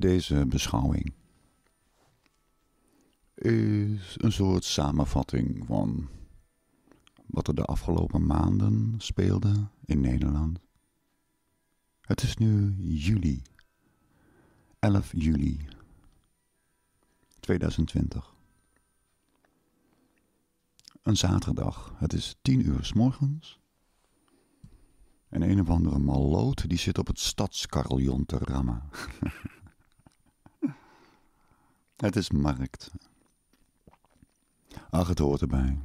Deze beschouwing is een soort samenvatting van wat er de afgelopen maanden speelde in Nederland. Het is nu juli, 11 juli 2020. Een zaterdag, het is 10 uur s morgens. En een of andere maloot die zit op het stadskarreljon te rammen. Het is markt. Ach, het hoort erbij.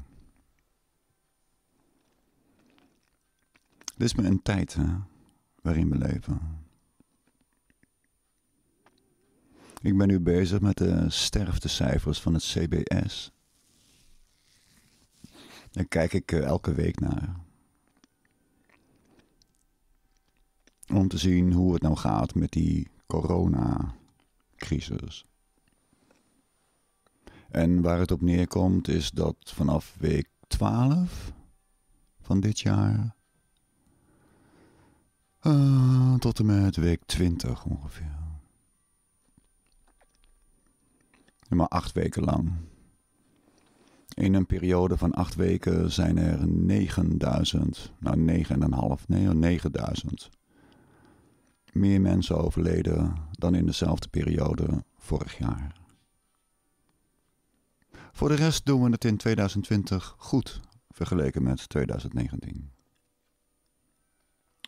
Het is maar een tijd waarin we leven. Ik ben nu bezig met de sterftecijfers van het CBS. Daar kijk ik eh, elke week naar. Om te zien hoe het nou gaat met die coronacrisis. En waar het op neerkomt is dat vanaf week 12 van dit jaar uh, tot en met week 20 ongeveer. Maar acht weken lang. In een periode van acht weken zijn er 9000, nou 9,5, nee, 9000 meer mensen overleden dan in dezelfde periode vorig jaar. Voor de rest doen we het in 2020 goed vergeleken met 2019.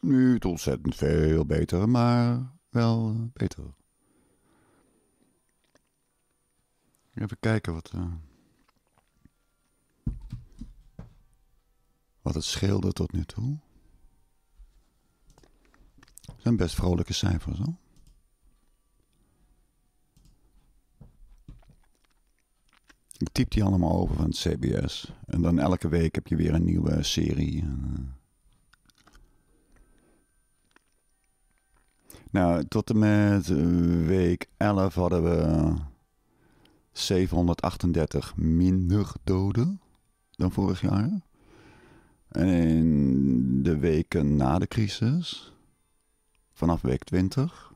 Niet ontzettend veel beter, maar wel beter. Even kijken wat. Eh, wat het scheelde tot nu toe. Het zijn best vrolijke cijfers hoor. Ik typ die allemaal over van het CBS. En dan elke week heb je weer een nieuwe serie. Nou, tot en met eh, week 11 hadden we 738 minder doden dan vorig jaar. En in de weken na de crisis, vanaf week 20,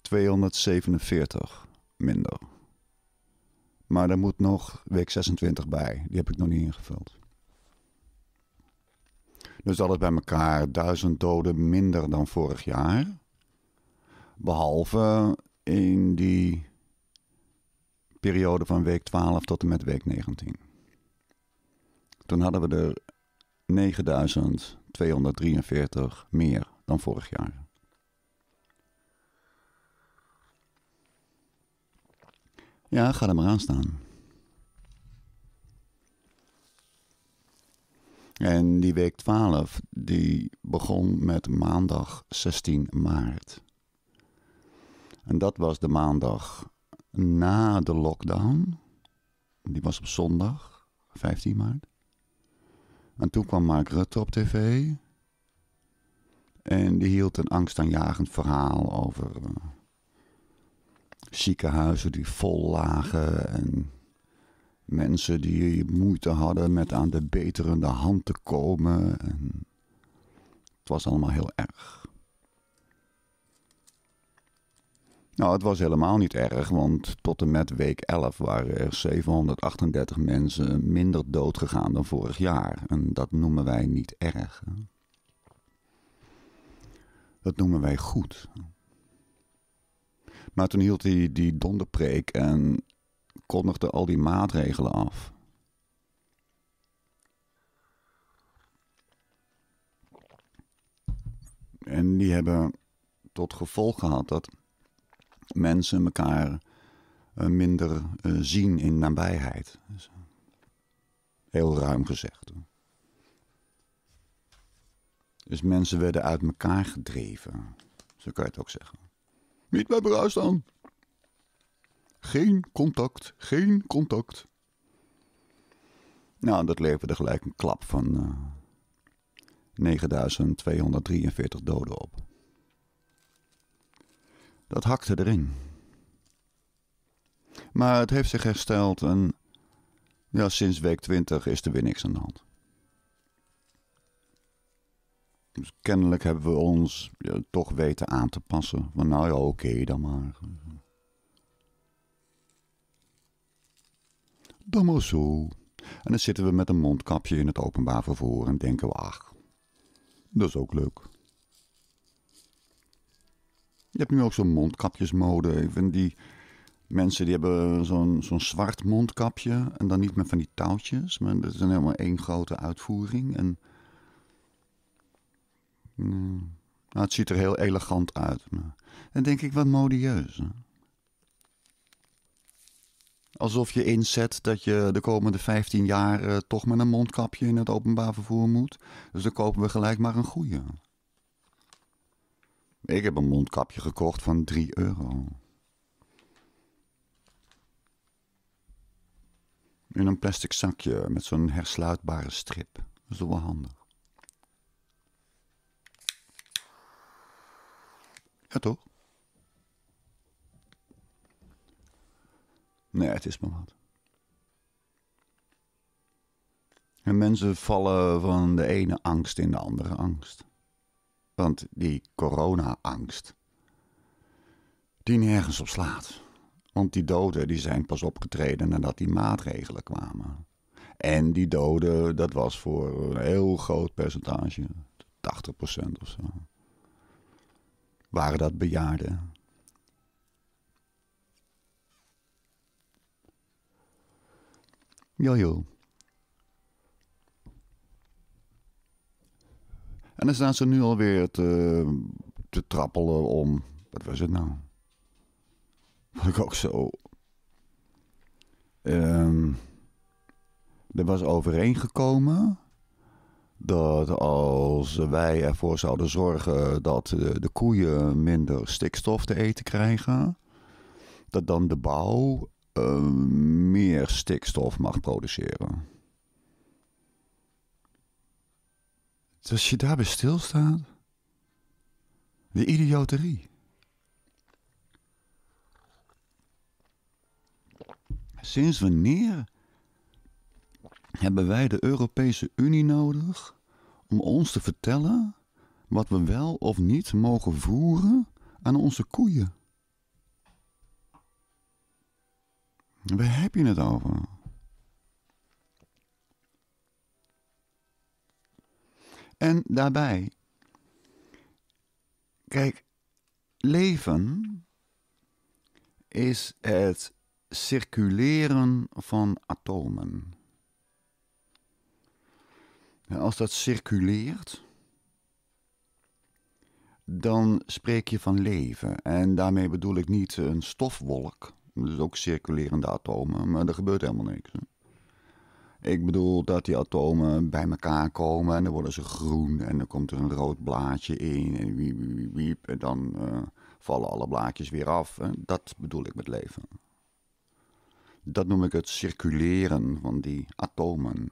247 minder. Maar er moet nog week 26 bij. Die heb ik nog niet ingevuld. Dus alles bij elkaar, duizend doden minder dan vorig jaar. Behalve in die periode van week 12 tot en met week 19. Toen hadden we er 9243 meer dan vorig jaar. Ja, ga er maar aan staan. En die week 12, die begon met maandag 16 maart. En dat was de maandag na de lockdown. Die was op zondag, 15 maart. En toen kwam Mark Rutte op tv. En die hield een angstaanjagend verhaal over eh, ziekenhuizen die vol lagen en mensen die moeite hadden met aan de beterende hand te komen. En het was allemaal heel erg. Nou, het was helemaal niet erg, want tot en met week 11 waren er 738 mensen minder dood gegaan dan vorig jaar. En dat noemen wij niet erg. Dat noemen wij goed. Maar toen hield hij die donderpreek en kondigde al die maatregelen af. En die hebben tot gevolg gehad dat mensen elkaar eh, minder eh, zien in nabijheid. Dus, eh, heel ruim gezegd. Dus mensen werden uit elkaar gedreven. Zo kan je het ook zeggen. Niet bij bruis dan. Geen contact, geen contact. Nou, dat leverde gelijk een klap van uh, eh, 9243 doden op. Dat hakte erin. Maar het heeft zich hersteld en ja, sinds week 20 is er weer niks aan de hand. Dus kennelijk hebben we ons ja, toch weten aan te passen. Van nou ja, oké dan maar. Dan En dan zitten we met een mondkapje in het openbaar vervoer en denken we, ach, dat is ook leuk. Je hebt nu ook zo'n mondkapjesmode. Ik die mensen die hebben zo'n zo'n zwart mondkapje en dan niet met van die touwtjes, maar dat is dan helemaal één grote uitvoering. En nou, het ziet er heel elegant uit. Maar... En denk ik wat modieus. Alsof je inzet dat je de komende 15 jaar eh, toch met een mondkapje in het openbaar vervoer moet. Dus dan kopen we gelijk maar een goede. Ik heb een mondkapje gekocht van 3 euro. In een plastic zakje met zo'n hersluitbare strip. Dat is wel handig. Ja, toch? Nee, het is maar wat. En mensen vallen van de ene angst in de andere angst. Want die corona-angst, die nergens op slaat. Want die doden die zijn pas opgetreden nadat die maatregelen kwamen. En die doden, dat was voor een heel groot percentage, 80% of zo waren dat bejaarden. Jojo. En dan staan ze nu alweer te, te trappelen om. Wat was het nou? Wat ik ook zo. Ehm, er was overeengekomen dat als wij ervoor zouden zorgen dat de, koeien minder stikstof te eten krijgen, dat dan de bouw eh, meer stikstof mag produceren. Dus als je daarbij stilstaat, de idioterie. Sinds wanneer hebben wij de Europese Unie nodig om ons te vertellen wat we wel of niet mogen voeren aan onze koeien. Waar heb je het over? En daarbij, kijk, leven is het circuleren van atomen als dat circuleert, dan spreek je van leven. En daarmee bedoel ik niet een stofwolk, dus ook circulerende atomen, maar er gebeurt helemaal niks. Ik bedoel dat die atomen bij elkaar komen en dan worden ze groen en dan komt er een rood blaadje in en wiep, wiep, wiep en dan eh, vallen alle blaadjes weer af. Dat bedoel ik met leven. Dat noem ik het circuleren van die atomen.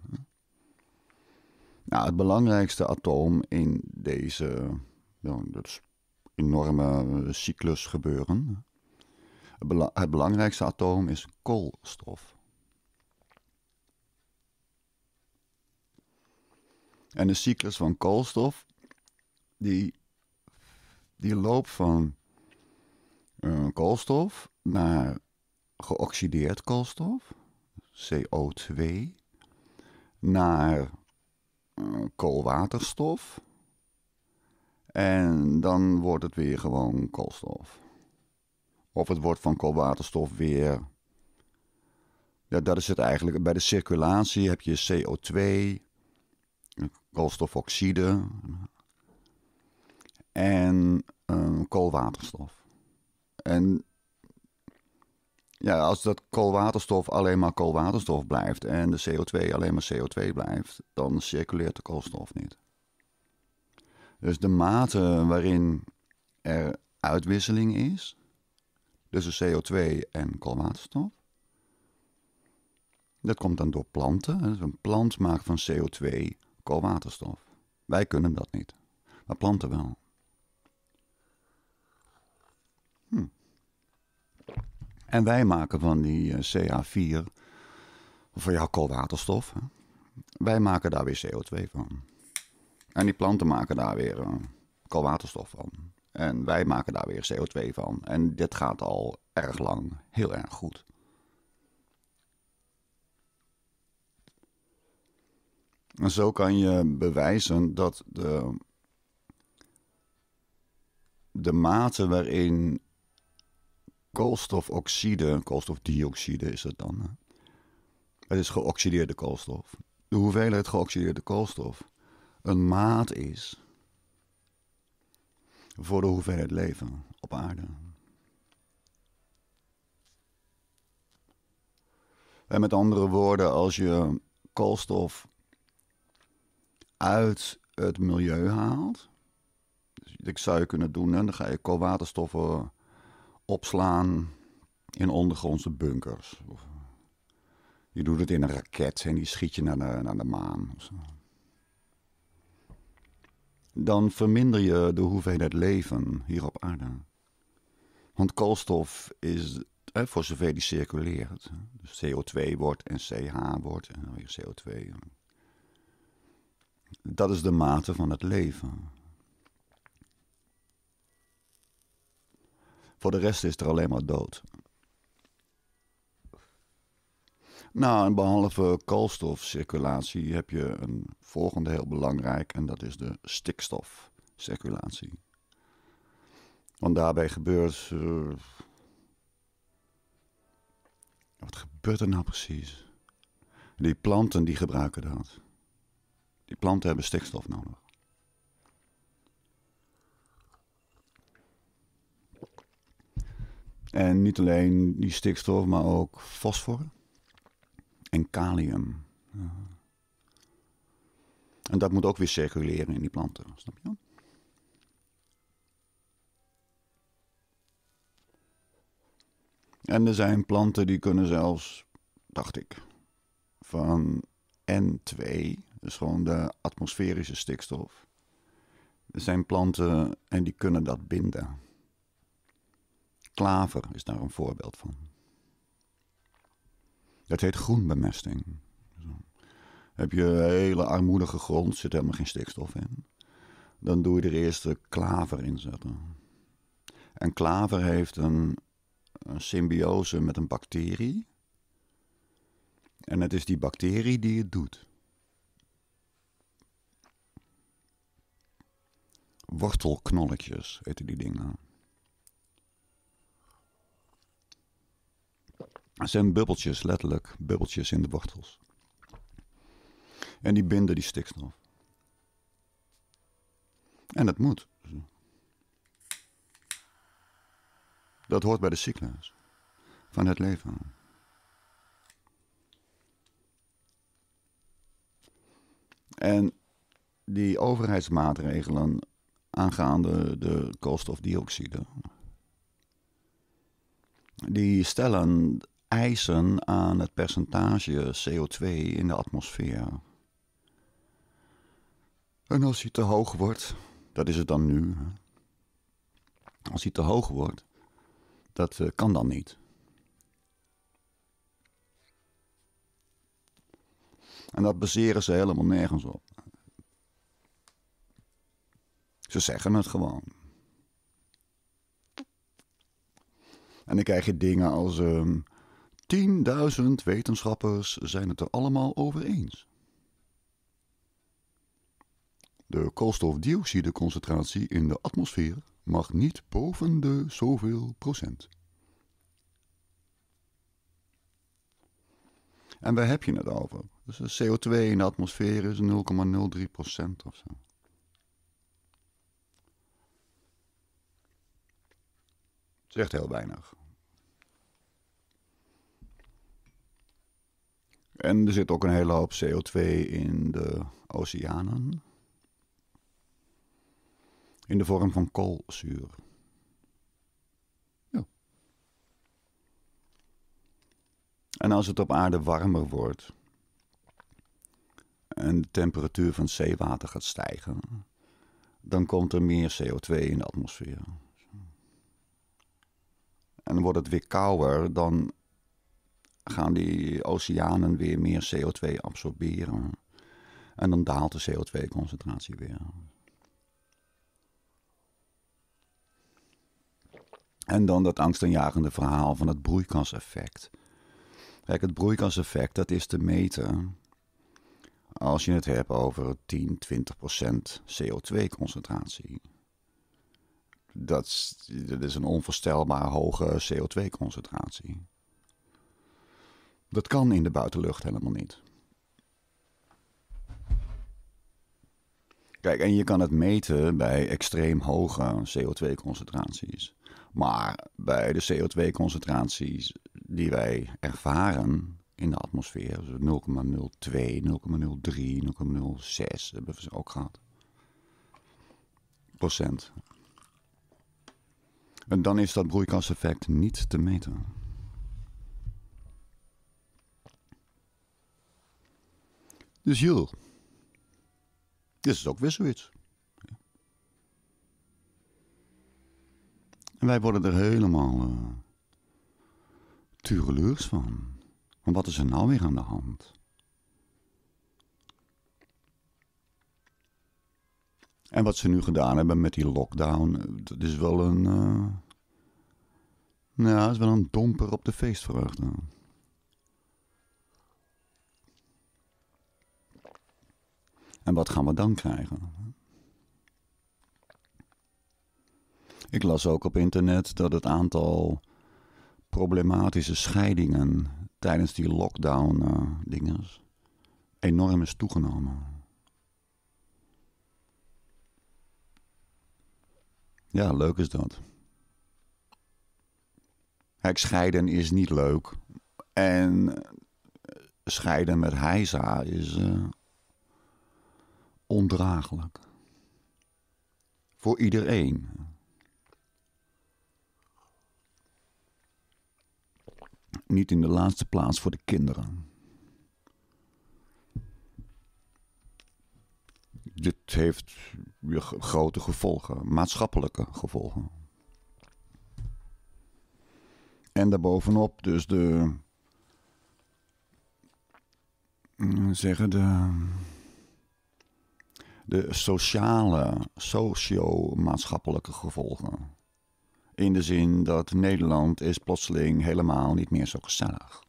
Nou, het belangrijkste atoom in deze dus enorme eh, cyclus gebeuren. Het, belangrijkste atoom is koolstof. En de cyclus van koolstof, die, die loopt van eh, koolstof naar geoxideerd koolstof, CO2, naar eh, koolwaterstof. En dan wordt het weer gewoon koolstof. Of het wordt van koolwaterstof weer. Ja, dat is het eigenlijk. Bij de circulatie heb je CO2, koolstofoxide en eh, koolwaterstof. En ja, als dat koolwaterstof alleen maar koolwaterstof blijft en de CO2 alleen maar CO2 blijft, dan circuleert de koolstof niet. Dus de mate waarin er uitwisseling is tussen CO2 en koolwaterstof, dat komt dan door planten. Dus een plant maakt van CO2 koolwaterstof. Wij kunnen dat niet, maar planten wel. En wij maken van die eh, CH4, van jouw koolwaterstof. Hè? Wij maken daar weer CO2 van. En die planten maken daar weer koolwaterstof eh, van. En wij maken daar weer CO2 van. En dit gaat al erg lang heel erg goed. En zo kan je bewijzen dat de, de mate waarin koolstofoxide, koolstofdioxide is het dan. Het is geoxideerde koolstof. De hoeveelheid geoxideerde koolstof een maat is voor de hoeveelheid leven op aarde. En met andere woorden, als je koolstof uit het milieu haalt, dus zou je kunnen doen, dan ga je koolwaterstoffen opslaan in ondergrondse bunkers. Of je doet het in een raket en die schiet je naar de, naar de maan. Dan verminder je de hoeveelheid leven hier op aarde. Want koolstof is, voor zover die circuleert, dus CO2 wordt en CH wordt en dan weer CO2. Dat is de mate van het leven. Voor de rest is er alleen maar dood. Nou, en behalve koolstofcirculatie heb je een volgende heel belangrijk en dat is de stikstofcirculatie. Want daarbij gebeurt. Eh, wat gebeurt er nou precies? Die planten die gebruiken dat. Die planten hebben stikstof nodig. En niet alleen die stikstof, maar ook fosfor en kalium. En dat moet ook weer circuleren in die planten, snap je? En er zijn planten die kunnen zelfs, dacht ik, van N2, dus gewoon de atmosferische stikstof. Er zijn planten en die kunnen dat binden. Klaver is daar een voorbeeld van. Dat heet groenbemesting. Heb je hele armoedige grond, zit helemaal geen stikstof in. Dan doe je er eerst de klaver in zetten. En klaver heeft een, een symbiose met een bacterie. En het is die bacterie die het doet. Wortelknolletjes heten die dingen. Het zijn bubbeltjes, letterlijk. Bubbeltjes in de wortels. En die binden die stikstof. En dat moet. Dat hoort bij de cyclus van het leven. En die overheidsmaatregelen aangaande de koolstofdioxide, die stellen eisen aan het percentage CO2 in de atmosfeer. En als hij te hoog wordt, dat is het dan nu. Als hij te hoog wordt, dat eh, kan dan niet. En dat baseren ze helemaal nergens op. Ze zeggen het gewoon. En dan krijg je dingen als. Ehm, 10.000 wetenschappers zijn het er allemaal over eens. De koolstofdioxideconcentratie in de atmosfeer mag niet boven de zoveel procent. En waar heb je het over? Dus CO2 in de atmosfeer is 0,03 procent of zo. Zegt heel weinig. En er zit ook een hele hoop CO2 in de oceanen. In de vorm van koolzuur. Ja. En als het op aarde warmer wordt en de temperatuur van zeewater gaat stijgen, dan komt er meer CO2 in de atmosfeer. En wordt het weer kouder, dan gaan die oceanen weer meer CO2 absorberen. En dan daalt de CO2-concentratie weer. En dan dat angstaanjagende verhaal van het broeikaseffect. Kijk, het broeikaseffect dat is te meten als je het hebt over 10, 20 CO2-concentratie. Dat, dat is een onvoorstelbaar hoge CO2-concentratie. Dat kan in de buitenlucht helemaal niet. Kijk, en je kan het meten bij extreem hoge CO2-concentraties. Maar bij de CO2-concentraties die wij ervaren in de atmosfeer, dus 0,02, 0,03, 0,06, hebben we ze ook gehad. Procent. En dan is dat broeikaseffect niet te meten. Dus joh, dit is ook weer zoiets. En wij worden er helemaal uh, eh, tureleurs van. Want wat is er nou weer aan de hand? En wat ze nu gedaan hebben met die lockdown, eh, dat is wel een. Uh, nou, is wel een domper op de dan. En wat gaan we dan krijgen? Ik las ook op internet dat het aantal problematische scheidingen tijdens die lockdown eh, dingen enorm is toegenomen. Ja, leuk is dat. Kijk, scheiden is niet leuk. En scheiden met hijza is eh, ondraaglijk. Voor iedereen. Niet in de laatste plaats voor de kinderen. Dit heeft grote gevolgen, maatschappelijke gevolgen. En daarbovenop dus de eh, zeggen de de sociale, socio-maatschappelijke gevolgen. In de zin dat Nederland is plotseling helemaal niet meer zo gezellig.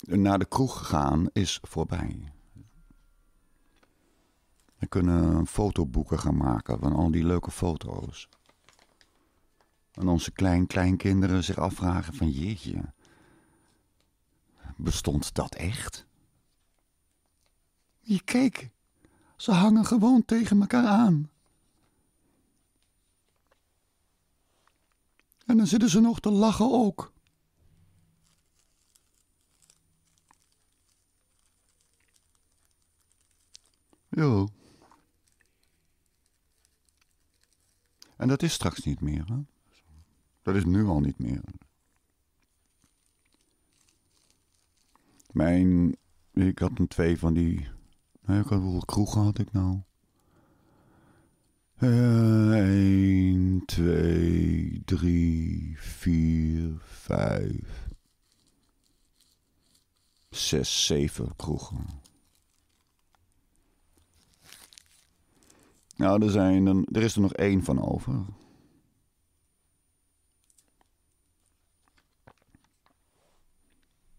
Naar de kroeg gaan is voorbij. We kunnen fotoboeken gaan maken van al die leuke foto's. En onze klein-kleinkinderen zich afvragen van jeetje, bestond dat echt? Je keek, ze hangen gewoon tegen elkaar aan. En dan zitten ze nog te lachen ook. Jo. En dat is straks niet meer. Hè? Dat is nu al niet meer. Mijn, ik had een twee van die. Nou, ik had hoeveel kroegen had ik nou? 1, 2, 3, 4, 5, 6, 7 kroegen. Nou, er, zijn er, er is er nog één van over.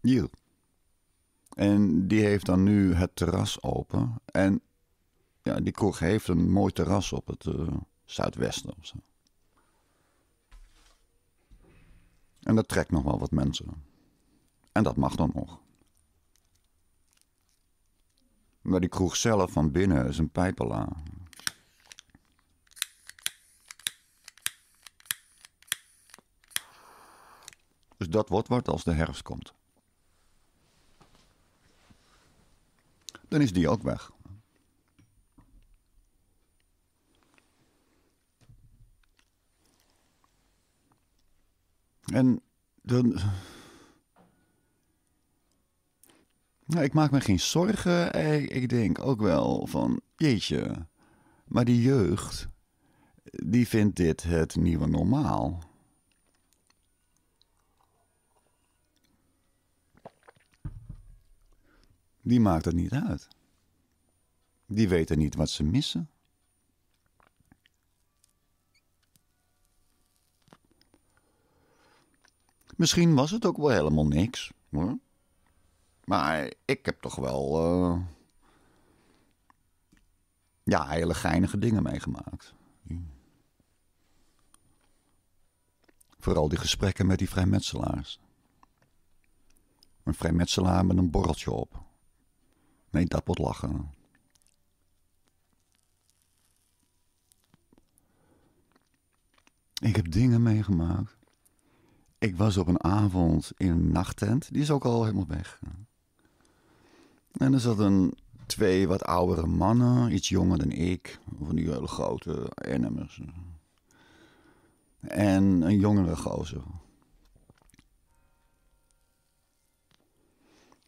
Hier. En die heeft dan nu het terras open. En ja, die kroeg heeft een mooi terras op het eh, zuidwesten. Of zo. En dat trekt nog wel wat mensen. En dat mag dan nog. Maar die kroeg zelf van binnen is een pijpela. Dus dat wordt wat als de herfst komt. dan is die ook weg. En dan. Nou, ik maak me geen zorgen. Ik denk ook wel van, jeetje, maar die jeugd, die vindt dit het nieuwe normaal. die maakt het niet uit. Die weten niet wat ze missen. Misschien was het ook wel helemaal niks. Hoor. Maar ik heb toch wel. Eh, ja, hele geinige dingen meegemaakt. Vooral die gesprekken met die vrijmetselaars. Een vrijmetselaar met een borreltje op. Nee, dat wordt lachen. Ik heb dingen meegemaakt. Ik was op een avond in een nachttent. Die is ook al helemaal weg. En er zat een twee wat oudere mannen, iets jonger dan ik, van die hele grote ennemers. En een jongere gozer.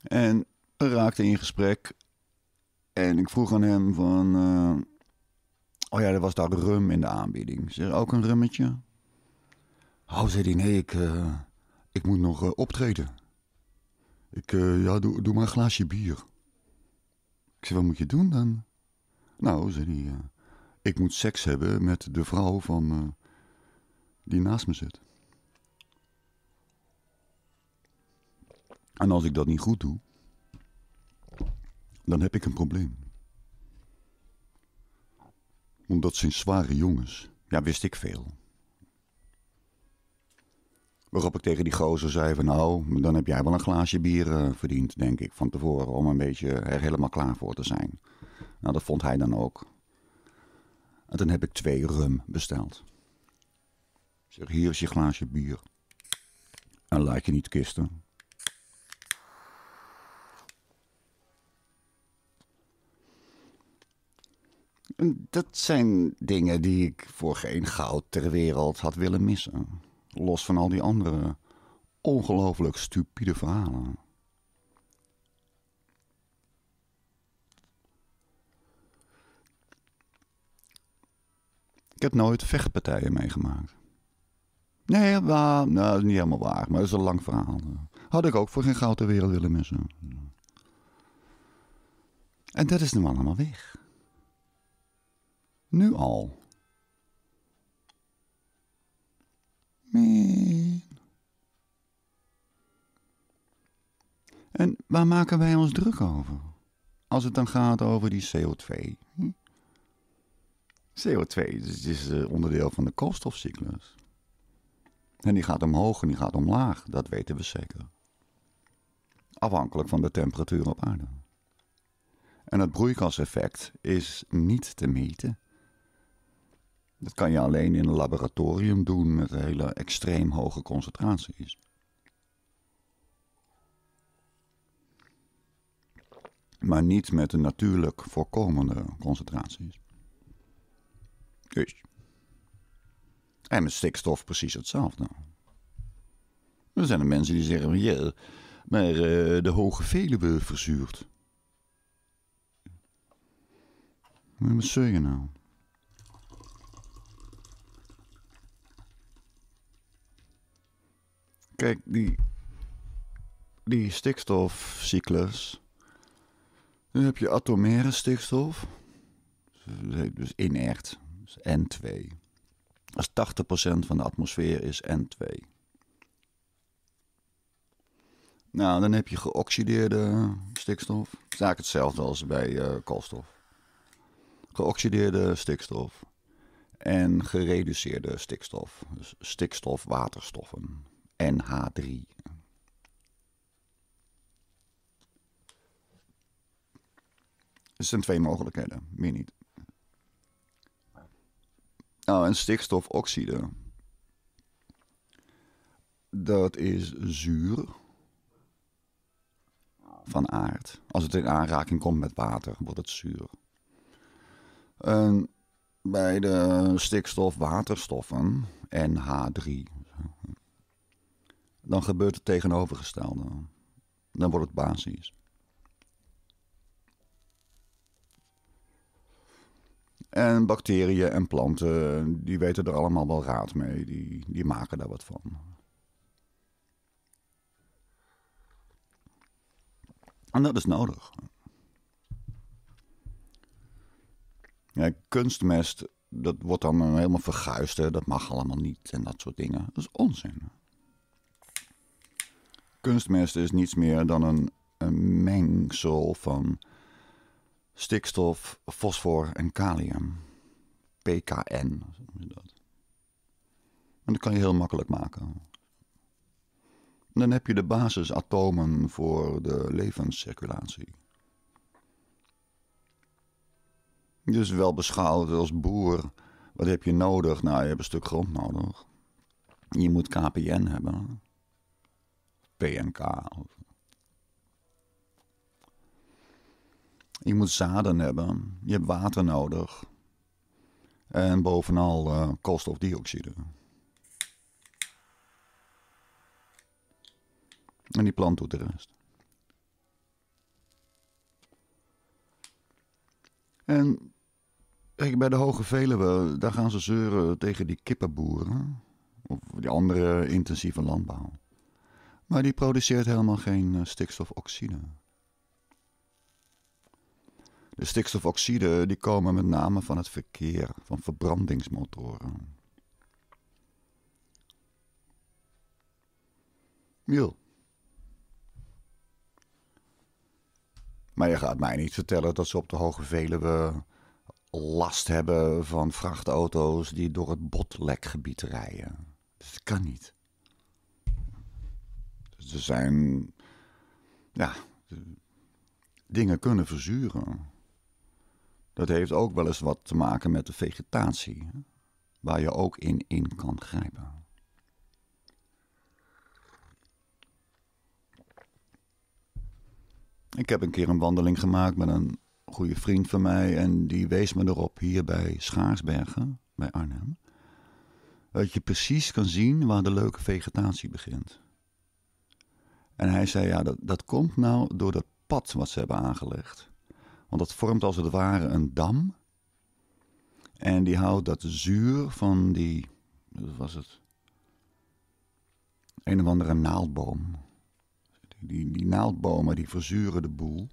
En raakte in gesprek. En ik vroeg aan hem van... Eh, oh ja, er was daar rum in de aanbieding. Is er ook een rummetje? Oh, zei hij, nee, ik, eh, ik moet nog eh, optreden. Ik, ja, doe, doe maar een glaasje bier. Ik zei, wat moet je doen dan? Nou, zei hij, ik moet seks hebben met de vrouw van... die naast me zit. En als ik dat niet goed doe, dan heb ik een probleem. omdat dat zijn zware jongens. Ja, wist ik veel. Waarop ik tegen die gozer zei van nou, dan heb jij wel een glaasje bier eh, verdiend, denk ik, van tevoren. Om een beetje er helemaal klaar voor te zijn. Nou, dat vond hij dan ook. En dan heb ik twee rum besteld. Ik zeg, hier is je glaasje bier. En laat je niet kisten. Ehm, dat zijn dingen die ik voor geen goud ter wereld had willen missen. Los van al die andere ongelooflijk stupide verhalen. Ik heb nooit vechtpartijen meegemaakt. Nee, maar, nou, niet helemaal waar, maar dat is een lang verhaal. Had ik ook voor geen goud ter wereld willen missen. En dat is nu allemaal weg. Nu al. En waar maken wij ons druk over? Als het dan gaat over die CO2. CO2 is eh, onderdeel van de koolstofcyclus. En die gaat omhoog en die gaat omlaag, dat weten we zeker. Afhankelijk van de temperatuur op aarde. En het broeikaseffect is niet te meten. Dat kan je alleen in een laboratorium doen met hele extreem hoge concentraties. Maar niet met de natuurlijk voorkomende concentraties. Dus. En met stikstof precies hetzelfde. Er zijn er mensen die zeggen: ja, maar eh, de hoge Veluwe verzuurt. Wat zeg je nou? Kijk, die, die stikstofcyclus. Dan heb je atomaire stikstof. Dus inert. Dus N2. Als 80% van de atmosfeer is N2. Nou, dan heb je geoxideerde stikstof. Het hetzelfde als bij eh, koolstof. Geoxideerde stikstof en gereduceerde stikstof. Dus stikstofwaterstoffen. NH3. Er zijn twee mogelijkheden, meer niet. Nou, en stikstofoxide. Dat is zuur van aard. Als het in aanraking komt met water, wordt het zuur. En bij de stikstofwaterstoffen NH3, dan gebeurt het tegenovergestelde. Dan wordt het basis. En bacteriën en planten, die weten er allemaal wel raad mee. Die, die maken daar wat van. En dat is nodig. kunstmest, dat wordt dan helemaal verguisd. Dat mag allemaal niet en dat soort dingen. Dat is onzin kunstmest is niets meer dan een, een mengsel van stikstof, fosfor en kalium. PKN. Dat. En dat kan je heel makkelijk maken. Dan heb je de basisatomen voor de levenscirculatie. Dus wel beschouwd als boer, wat heb je nodig? Nou, je hebt een stuk grond nodig. Je moet KPN hebben. PNK. Je moet zaden hebben, je hebt water nodig en bovenal eh, koolstofdioxide. En die plant doet de rest. En kijk, bij de Hoge Veluwe, daar gaan ze zeuren tegen die kippenboeren. Of die andere intensieve landbouw. Maar die produceert helemaal geen eh, stikstofoxide. De stikstofoxide die komen met name van het verkeer, van verbrandingsmotoren. Miel. Maar je gaat mij niet vertellen dat ze op de Hoge Veluwe last hebben van vrachtauto's die door het botlekgebied rijden. Dat kan niet ze zijn. Ja, dingen kunnen verzuren. Dat heeft ook wel eens wat te maken met de vegetatie, waar je ook in in kan grijpen. Ik heb een keer een wandeling gemaakt met een goede vriend van mij en die wees me erop hier bij Schaarsbergen, bij Arnhem, dat je precies kan zien waar de leuke vegetatie begint. En hij zei, ja, dat, dat komt nou door dat pad wat ze hebben aangelegd. Want dat vormt als het ware een dam. En die houdt dat zuur van die, wat was het? Een of andere naaldboom. Die, die naaldbomen die verzuren de boel.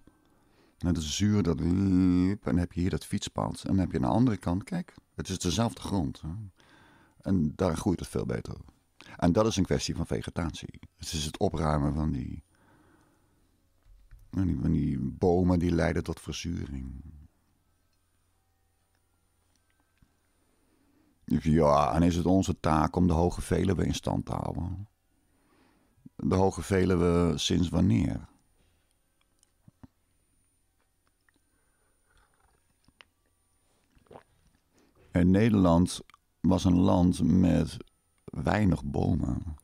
En dat zuur dat. En dan heb je hier dat fietspad. En dan heb je aan de andere kant, kijk, het is dezelfde grond. Hè? En daar groeit het veel beter. op. En dat is een kwestie van vegetatie. Het is het opruimen van die, van die, bomen die leiden tot verzuring. Ja, en is het onze taak om de Hoge we in stand te houden? De Hoge we sinds wanneer? En Nederland was een land met weinig bomen.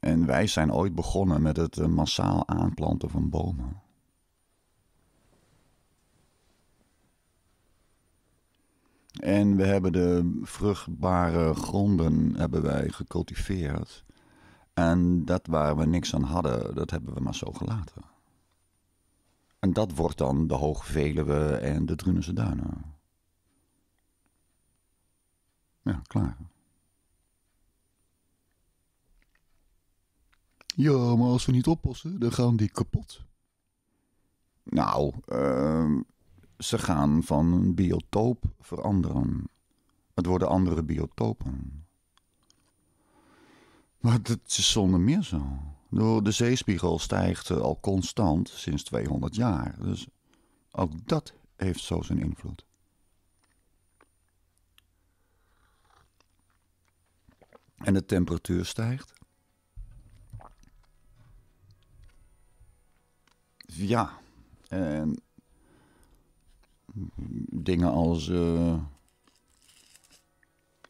En wij zijn ooit begonnen met het eh, massaal aanplanten van bomen. En we hebben de vruchtbare gronden hebben wij gecultiveerd. En dat waar we niks aan hadden, dat hebben we maar zo gelaten. En dat wordt dan de hoogvelen en de Drunense Duinen. Ja, klaar. Ja, maar als we niet oppassen, dan gaan die kapot. Nou, ehm, ze gaan van een biotoop veranderen. Het worden andere biotopen. Maar dat is zonder meer zo. De zeespiegel stijgt eh, al constant sinds 200 jaar. Dus ook dat heeft zo zijn invloed. En de temperatuur stijgt. Ja. En dingen als eh,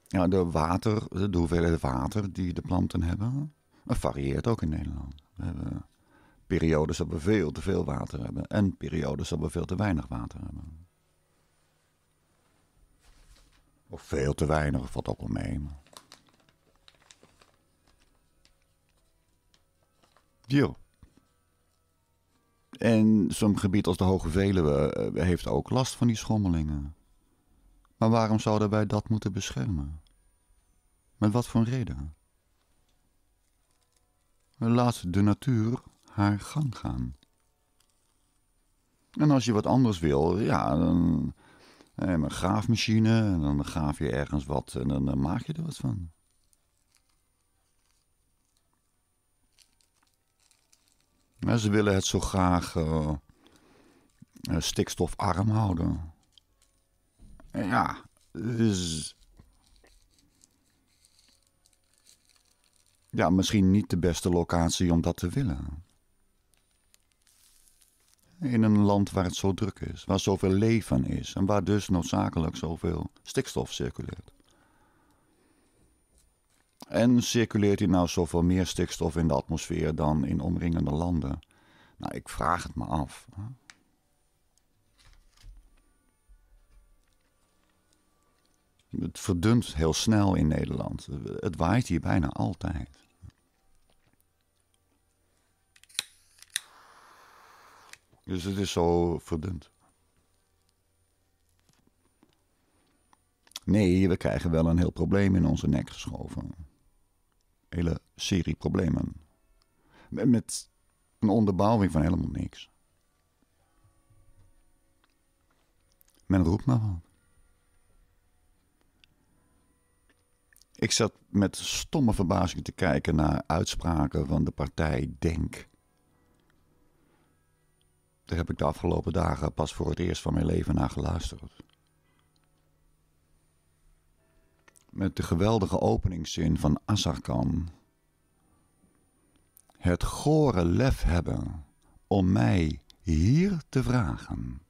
ja, de, water, de hoeveelheid water die de planten hebben. Dat eh, varieert ook in Nederland. We hebben periodes dat we veel te veel water hebben en periodes dat we veel te weinig water hebben. Of veel te weinig, valt ook wel mee. Maar... Jo. En zo'n gebied als de Hoge Veluwe eh, heeft ook last van die schommelingen. Maar waarom zouden wij dat moeten beschermen? Met wat voor reden? Laat de natuur haar gang gaan. En als je wat anders wil, ja, dan, eh, een graafmachine, en dan gaaf je ergens wat en dan eh, maak je er wat van. ze willen het zo graag eh, eh, stikstofarm houden. ja, dus. Ja, misschien niet de beste locatie om dat te willen. In een land waar het zo druk is, waar zoveel leven is en waar dus noodzakelijk zoveel stikstof circuleert. En circuleert hier nou zoveel meer stikstof in de atmosfeer dan in omringende landen? Nou, ik vraag het me af. Het verdunt heel snel in Nederland. Het waait hier bijna altijd. Dus het is zo verdund. Nee, we krijgen wel een heel probleem in onze nek geschoven hele serie problemen. Met een onderbouwing van helemaal niks. Men roept maar wat. Ik zat met stomme verbazing te kijken naar uitspraken van de partij Denk. Daar heb ik de afgelopen dagen pas voor het eerst van mijn leven naar geluisterd. met de geweldige openingszin van Assarkan. Het gore lef hebben om mij hier te vragen.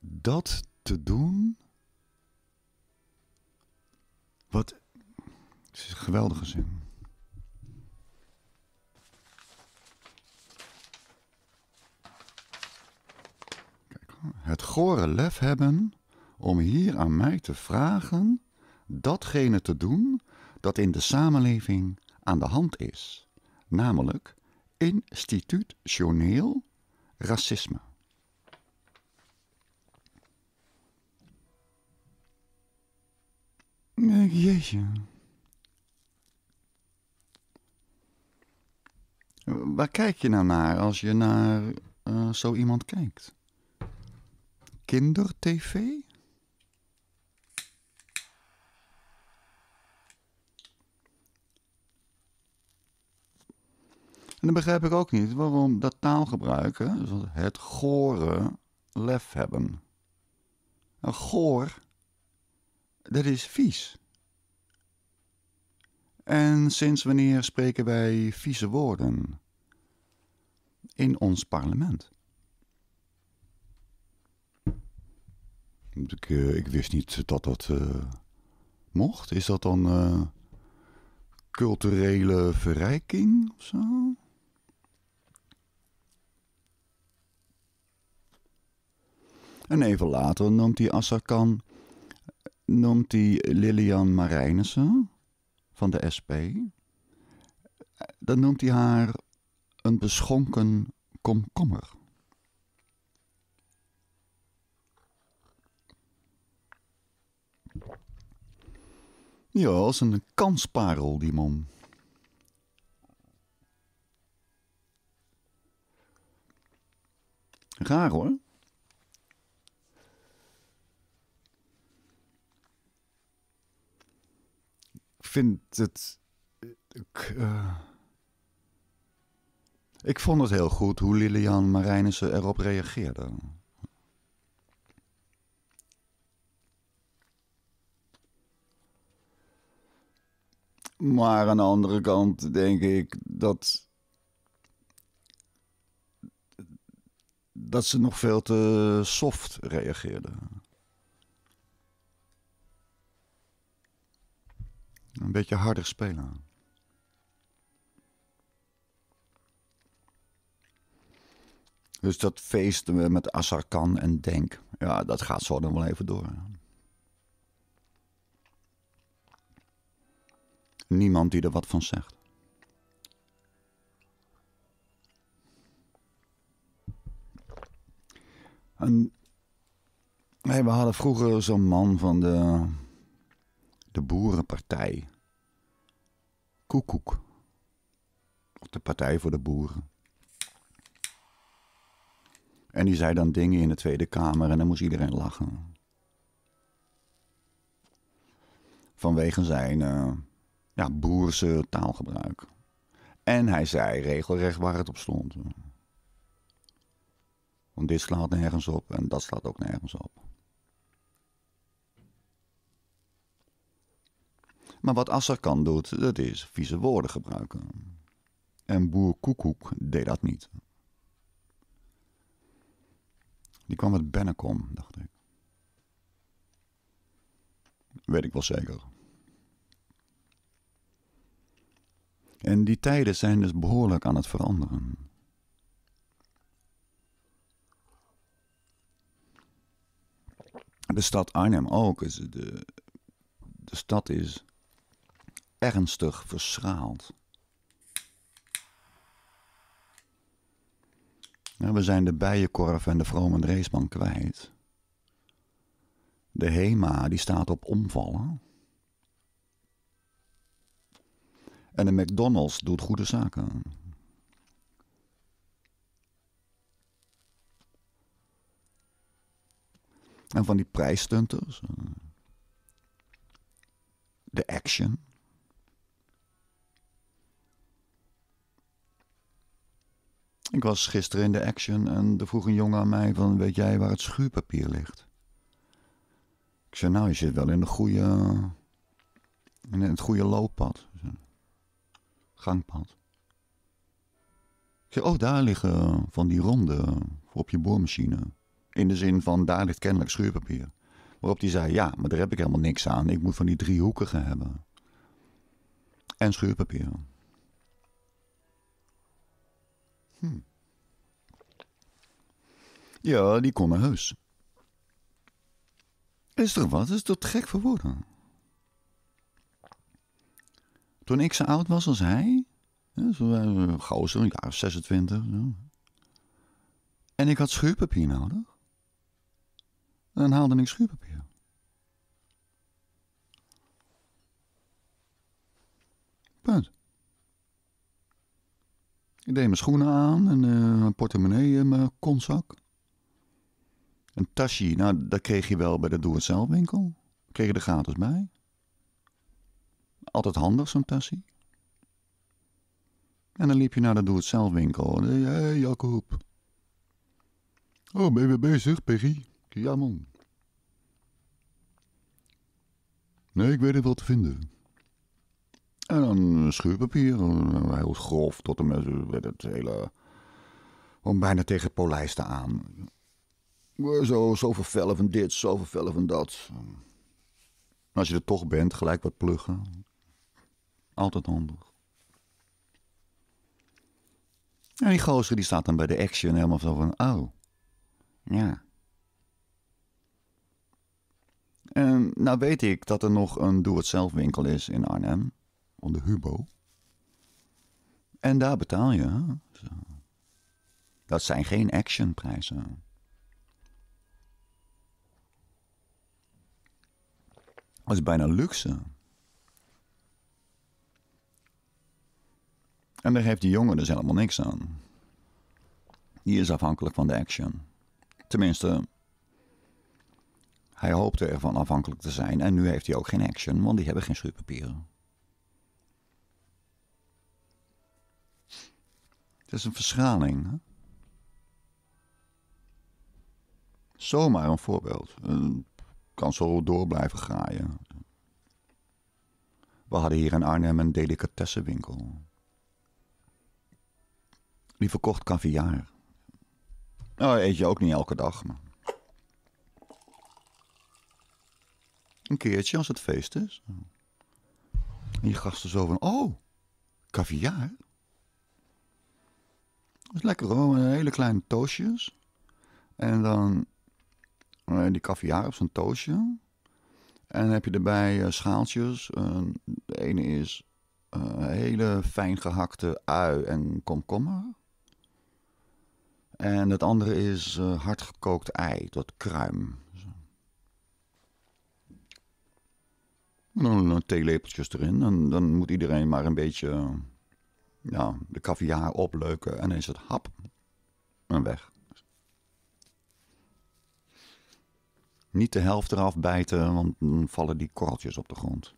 Dat te doen. Wat. is een geweldige zin. Kijk, het gore lef hebben om hier aan mij te vragen datgene te doen dat in de samenleving aan de hand is, namelijk institutioneel racisme. Jeetje. Waar kijk je nou naar als je naar eh, zo iemand kijkt? Kindertv? En dan begrijp ik ook niet waarom dat taalgebruiken, dus het gore, lef hebben. Een goor, dat is vies. En sinds wanneer spreken wij vieze woorden? In ons parlement. Ik, eh, ik wist niet dat dat eh, mocht. Is dat dan eh, culturele verrijking of zo? En even later noemt hij Assakan, noemt hij Lilian Marijnissen van de SP. Dan noemt hij haar een beschonken komkommer. Ja, als een kansparel, die man. Raar hoor. vind het. Ik, eh, ik vond het heel goed hoe Lilian Marijnissen erop reageerde. Maar aan de andere kant denk ik dat. dat ze nog veel te soft reageerden. een beetje harder spelen. Dus dat we met Asarkan en Denk, ja, dat gaat zo dan wel even door. Niemand die er wat van zegt. En, hey, we hadden vroeger zo'n man van de, de Boerenpartij. Of de Partij voor de Boeren. En die zei dan dingen in de Tweede Kamer en dan moest iedereen lachen. Vanwege zijn eh, ja, boerse taalgebruik. En hij zei regelrecht waar het op stond. Want dit slaat nergens op en dat slaat ook nergens op. Maar wat Asser kan doet, dat is vieze woorden gebruiken. En boer Koekoek deed dat niet. Die kwam uit Bennekom, dacht ik. Weet ik wel zeker. En die tijden zijn dus behoorlijk aan het veranderen. De stad Arnhem ook. Is de, de stad is ernstig verschraald. We zijn de bijenkorf en de vrome dreesman kwijt. De HEMA die staat op omvallen. En de McDonald's doet goede zaken. En van die prijsstunters. Eh, de action. Ik was gisteren in de Action en er vroeg een jongen aan mij van... weet jij waar het schuurpapier ligt? Ik zei, nou, je zit wel in, de goede, in het goede looppad. Gangpad. Ik zei, oh, daar liggen van die ronden op je boormachine. In de zin van, daar ligt kennelijk schuurpapier. Waarop hij zei, ja, maar daar heb ik helemaal niks aan. Ik moet van die driehoekige hebben. En schuurpapier. Hm. Ja, die kon naar huis. Is er wat? Is dat gek voor woorden? Toen ik zo oud was als hij, zo, gozer, een jaar 26, zo. en ik had schuurpapier nodig, dan haalde ik schuurpapier. Ik deed mijn schoenen aan en uh, portemonnee in mijn kontzak. Een tasje, nou, dat kreeg je wel bij de doe-het-zelf-winkel. Kreeg je er gratis bij. Altijd handig, zo'n tasje. En dan liep je naar de doe-het-zelf-winkel. Hé, Jacob. Oh, ben je bezig, Peggy? Ja, man. Nee, ik weet het wel te vinden. En dan eh, schuurpapier, eh, heel grof tot en met eh, het hele... Om bijna tegen polijsten aan. Zo, zo vervellen van dit, zo vervellen van dat. Als je er toch bent, gelijk wat pluggen. Altijd handig. En die gozer die staat dan bij de action helemaal zo van, oh, ja. En nou weet ik dat er nog een doe-het-zelf winkel is in Arnhem van de Hubo. En daar betaal je. Dat zijn geen actionprijzen. Dat is bijna luxe. En daar heeft die jongen dus helemaal niks aan. Die is afhankelijk van de action. Tenminste, hij hoopte ervan afhankelijk te zijn en nu heeft hij ook geen action, want die hebben geen schuurpapieren. Het is een verschaling. Hè? Zomaar een voorbeeld. Een, kan zo door blijven graaien. We hadden hier in Arnhem een delicatessenwinkel. Die verkocht caviar. Nou, eet je ook niet elke dag, maar... Een keertje als het feest is. En je gasten zo van, oh, caviar? Dat is lekker hoor, hele kleine toosjes. Dus. En dan eh, die caviar op zo'n toastje. En dan heb je erbij eh, schaaltjes. de ene is eh, hele fijn gehakte ui en komkommer. En het andere is hard gekookt ei, dat kruim. En dan theelepeltjes erin. En dan moet iedereen maar een beetje ja, de caviar opleuken en dan is het hap en weg. Niet de helft eraf bijten, want dan vallen die korreltjes op de grond.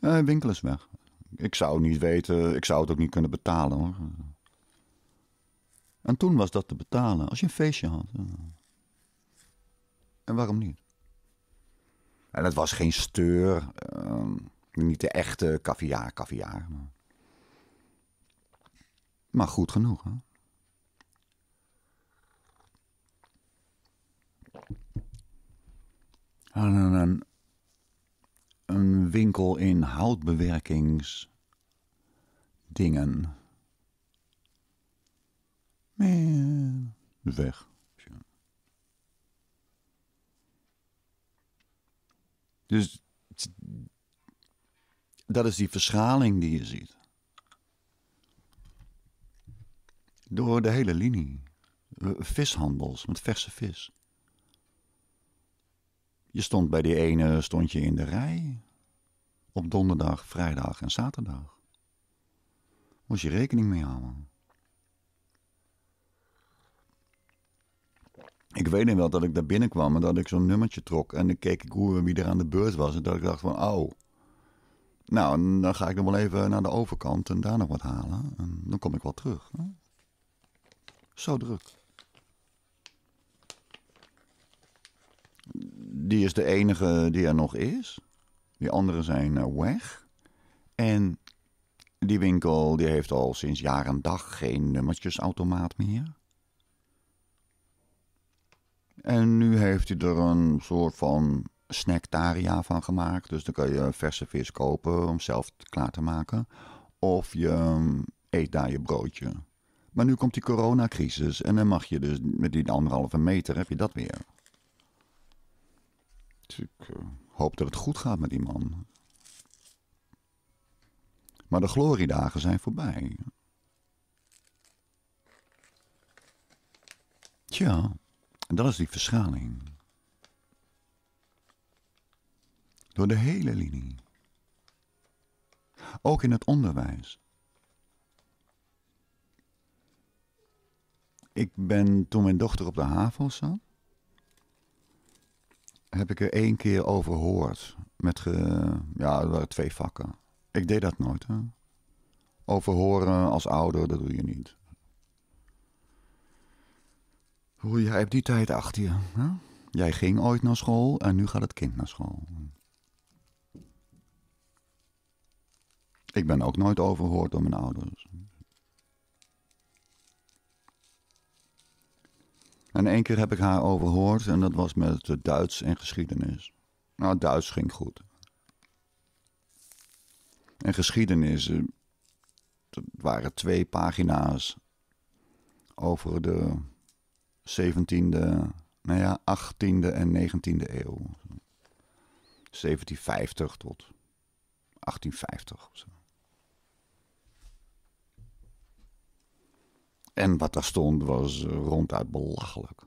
Eh, winkel is weg. Ik zou het niet weten, ik zou het ook niet kunnen betalen hoor. En toen was dat te betalen, als je een feestje had. En waarom niet? En het was geen steur, ehm, niet de echte caviar, caviar. Maar... Maar goed genoeg, hè? een, een winkel in houtbewerkingsdingen. Man, weg. Dus dat is die verschaling die je ziet. Door de hele linie. Eh, vishandels met verse vis. Je stond bij die ene stondje in de rij. Op donderdag, vrijdag en zaterdag. Moest je rekening mee houden. Ik weet nog wel dat ik daar binnenkwam en dat ik zo'n nummertje trok. En dan keek ik hoe eh, wie er aan de beurt was. En dat ik dacht van, oh. Nou, dan ga ik nog wel even naar de overkant en daar nog wat halen. En dan kom ik wel terug. Hè? Zo druk. Die is de enige die er nog is. Die anderen zijn eh, weg. En die winkel die heeft al sinds jaar en dag geen nummertjesautomaat meer. En nu heeft hij er een soort van snacktaria van gemaakt. Dus dan kan je verse vis kopen om zelf klaar te maken. Of je eet daar je broodje. Maar nu komt die coronacrisis en dan mag je dus met die anderhalve meter heb je dat weer. Dus ik eh, hoop dat het goed gaat met die man. Maar de gloriedagen zijn voorbij. Tja, dat is die verschaling. Door de hele linie. Ook in het onderwijs. Ik ben toen mijn dochter op de haven zat, heb ik er één keer over gehoord. Met ja, waren twee vakken. Ik deed dat nooit. Hè? Overhoren als ouder, dat doe je niet. Hoe jij hebt die tijd achter je. Hè? Jij ging ooit naar school en nu gaat het kind naar school. Ik ben ook nooit overhoord door mijn ouders. En één keer heb ik haar overhoord en dat was met het Duits en geschiedenis. Nou, Duits ging goed. En geschiedenis, dat waren twee pagina's over de 17e, nou ja, 18e en 19e eeuw. 1750 tot 1850 of zo. En wat daar stond was eh, ronduit belachelijk.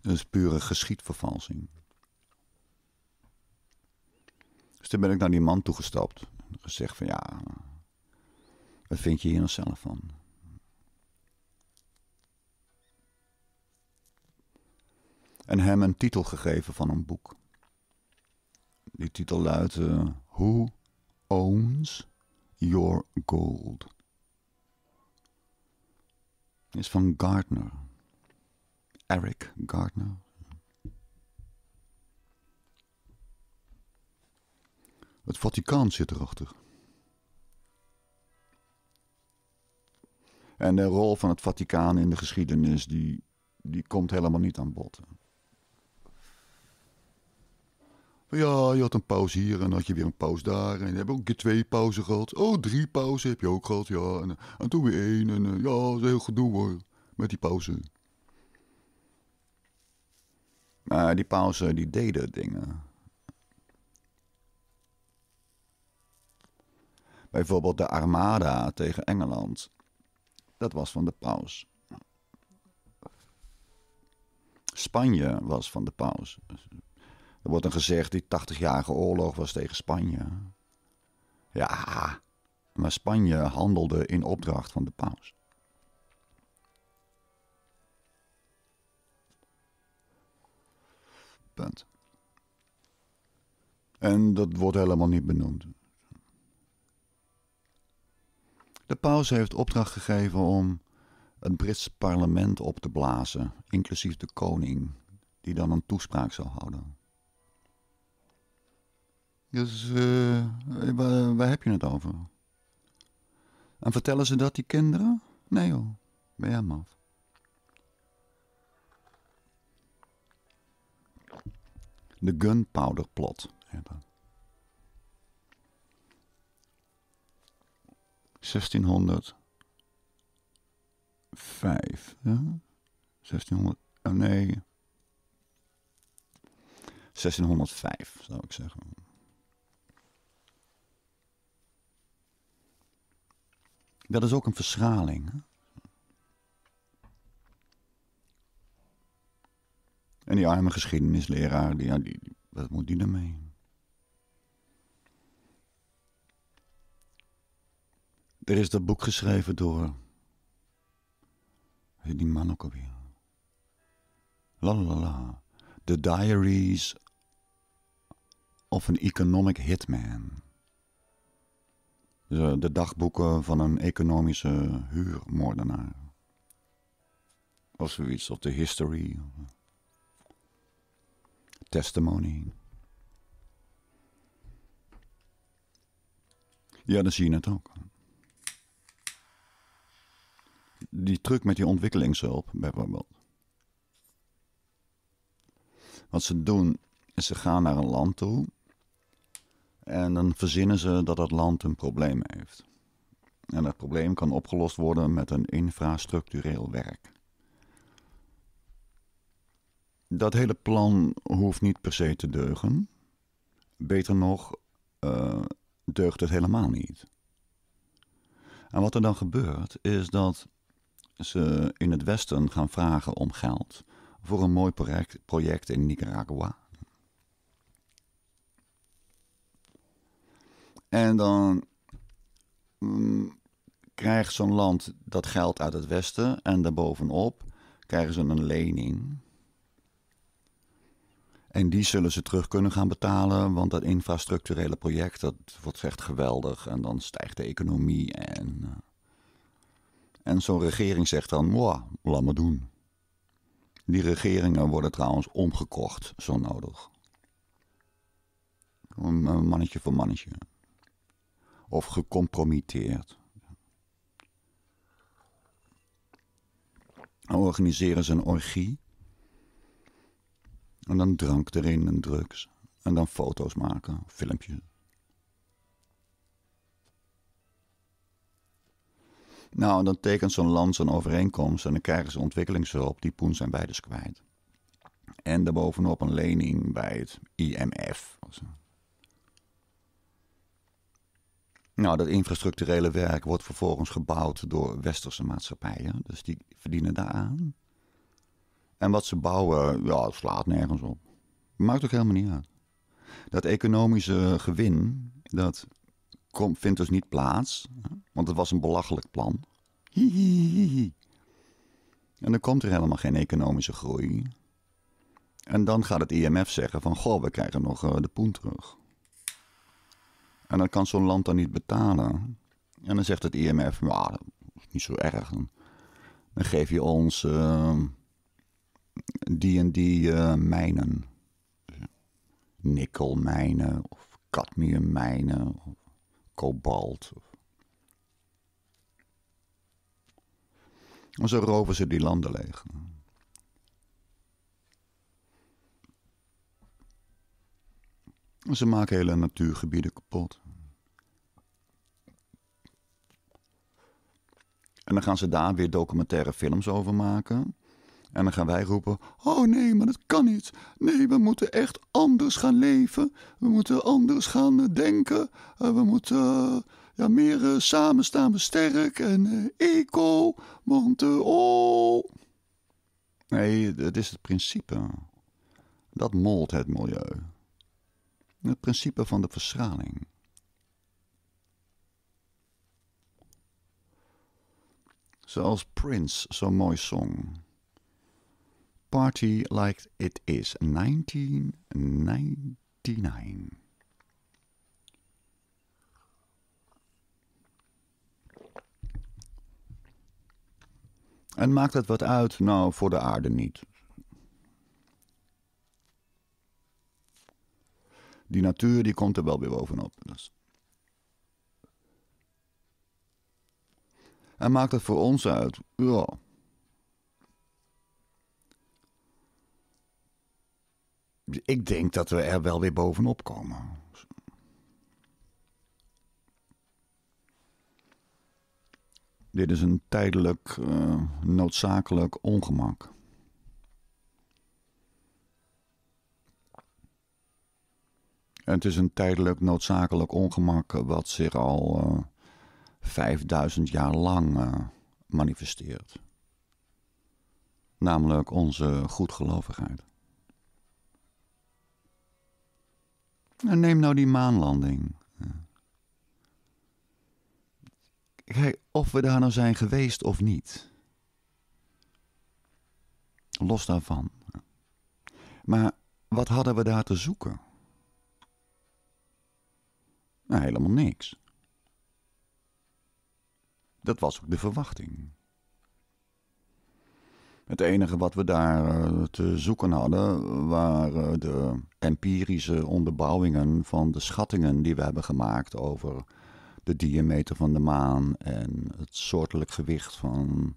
Een is pure geschiedvervalsing. Dus toen ben ik naar die man toegestapt. En gezegd van ja, wat vind je hier nou zelf van? En hem een titel gegeven van een boek. Die titel luidt eh, Who Owns Your Gold? Is van Gardner. Eric Gardner. Het Vaticaan zit erachter. En de rol van het Vaticaan in de geschiedenis, die, die komt helemaal niet aan bod. Ja, je had een pauze hier en dan had je weer een pauze daar. En je hebt ook keer twee pauzen gehad. Oh, drie pauzen heb je ook gehad, ja. En, eh, toen weer één. En eh, ja, dat is heel gedoe hoor, met die pauze. Maar die pauzen, die deden dingen. Bijvoorbeeld de Armada tegen Engeland. Dat was van de paus. Spanje was van de paus. Er wordt dan gezegd, die 80-jarige oorlog was tegen Spanje. Ja, maar Spanje handelde in opdracht van de paus. Punt. En dat wordt helemaal niet benoemd. De paus heeft opdracht gegeven om het Brits parlement op te blazen, inclusief de koning, die dan een toespraak zou houden. Dus uh, eh, waar, waar, heb je het over? En vertellen ze dat, die kinderen? Nee joh, ben jij maf. De Gunpowder Plot heet dat. 1605. Hè? 1600, oh eh, nee. 1605 zou ik zeggen. Dat is ook een verschaling. En die arme geschiedenisleraar, die, die, wat moet die daarmee? Er is dat boek geschreven door. Die man ook La la la. The Diaries of an Economic Hitman. Dus, eh, de dagboeken van een economische huurmoordenaar. Of zoiets, of de history. Testimony. Ja, dan zie je het ook. Die truc met die ontwikkelingshulp, bijvoorbeeld. Wat ze doen, is ze gaan naar een land toe en dan verzinnen ze dat het land een probleem heeft. En dat probleem kan opgelost worden met een infrastructureel werk. Dat hele plan hoeft niet per se te deugen. Beter nog, uh, deugt het helemaal niet. En wat er dan gebeurt, is dat ze in het Westen gaan vragen om geld voor een mooi project, project in Nicaragua. En dan mm, krijgt zo'n land dat geld uit het Westen en daarbovenop krijgen ze een lening. En die zullen ze terug kunnen gaan betalen, want dat infrastructurele project dat wordt echt geweldig en dan stijgt de economie. En, eh. en zo'n regering zegt dan: wow, laat maar doen. Die regeringen worden trouwens omgekocht, zo nodig. Mannetje voor mannetje of gecompromitteerd. Dan organiseren ze een orgie. En dan drank erin en drugs. En dan foto's maken, filmpjes. Nou, dan tekent zo'n land zo'n overeenkomst en dan krijgen ze ontwikkelingshulp. Die poen zijn beide kwijt. En daarbovenop een lening bij het IMF. Ofzo. Nou, dat infrastructurele werk wordt vervolgens gebouwd door westerse maatschappijen. Dus die verdienen daaraan. En wat ze bouwen, ja, slaat nergens op. Maakt ook helemaal niet uit. Dat economische gewin, dat vindt dus niet plaats. Want het was een belachelijk plan. En dan komt er helemaal geen economische groei. En dan gaat het IMF zeggen van, goh, we krijgen nog eh, de poen terug. En dan kan zo'n land dan niet betalen. En dan zegt het IMF, nou, dat is niet zo erg. Dan, dan geef je ons ehm, die en die eh, mijnen. Dus, nikkelmijnen of cadmiummijnen of kobalt. En zo roven ze die landen leeg. Ze maken hele natuurgebieden kapot. En dan gaan ze daar weer documentaire films over maken. En dan gaan wij roepen: Oh nee, maar dat kan niet. Nee, we moeten echt anders gaan leven. We moeten anders gaan eh, denken. Eh, we moeten eh, ja, meer samenstaan, staan sterk en eco. Want oh. Nee, dat is het principe. Dat molt het milieu het principe van de verschraling. Zoals Prince zo mooi zong. Party like it is 1999. En maakt het wat uit? Nou, voor de aarde niet. die natuur die komt er wel weer bovenop. Dus. En maakt het voor ons uit? Ja. Ik denk dat we er wel weer bovenop komen. Dit is een tijdelijk eh, noodzakelijk ongemak. En het is een tijdelijk noodzakelijk ongemak wat zich al uh, eh, 5000 jaar lang eh, manifesteert. Namelijk onze goedgelovigheid. En neem nou die maanlanding. Eh. Kijk, of we daar nou zijn geweest of niet. Los daarvan. Maar wat hadden we daar te zoeken? Nou, helemaal niks. Dat was ook de verwachting. Het enige wat we daar eh, te zoeken hadden waren de empirische onderbouwingen van de schattingen die we hebben gemaakt over de diameter van de maan en het soortelijk gewicht van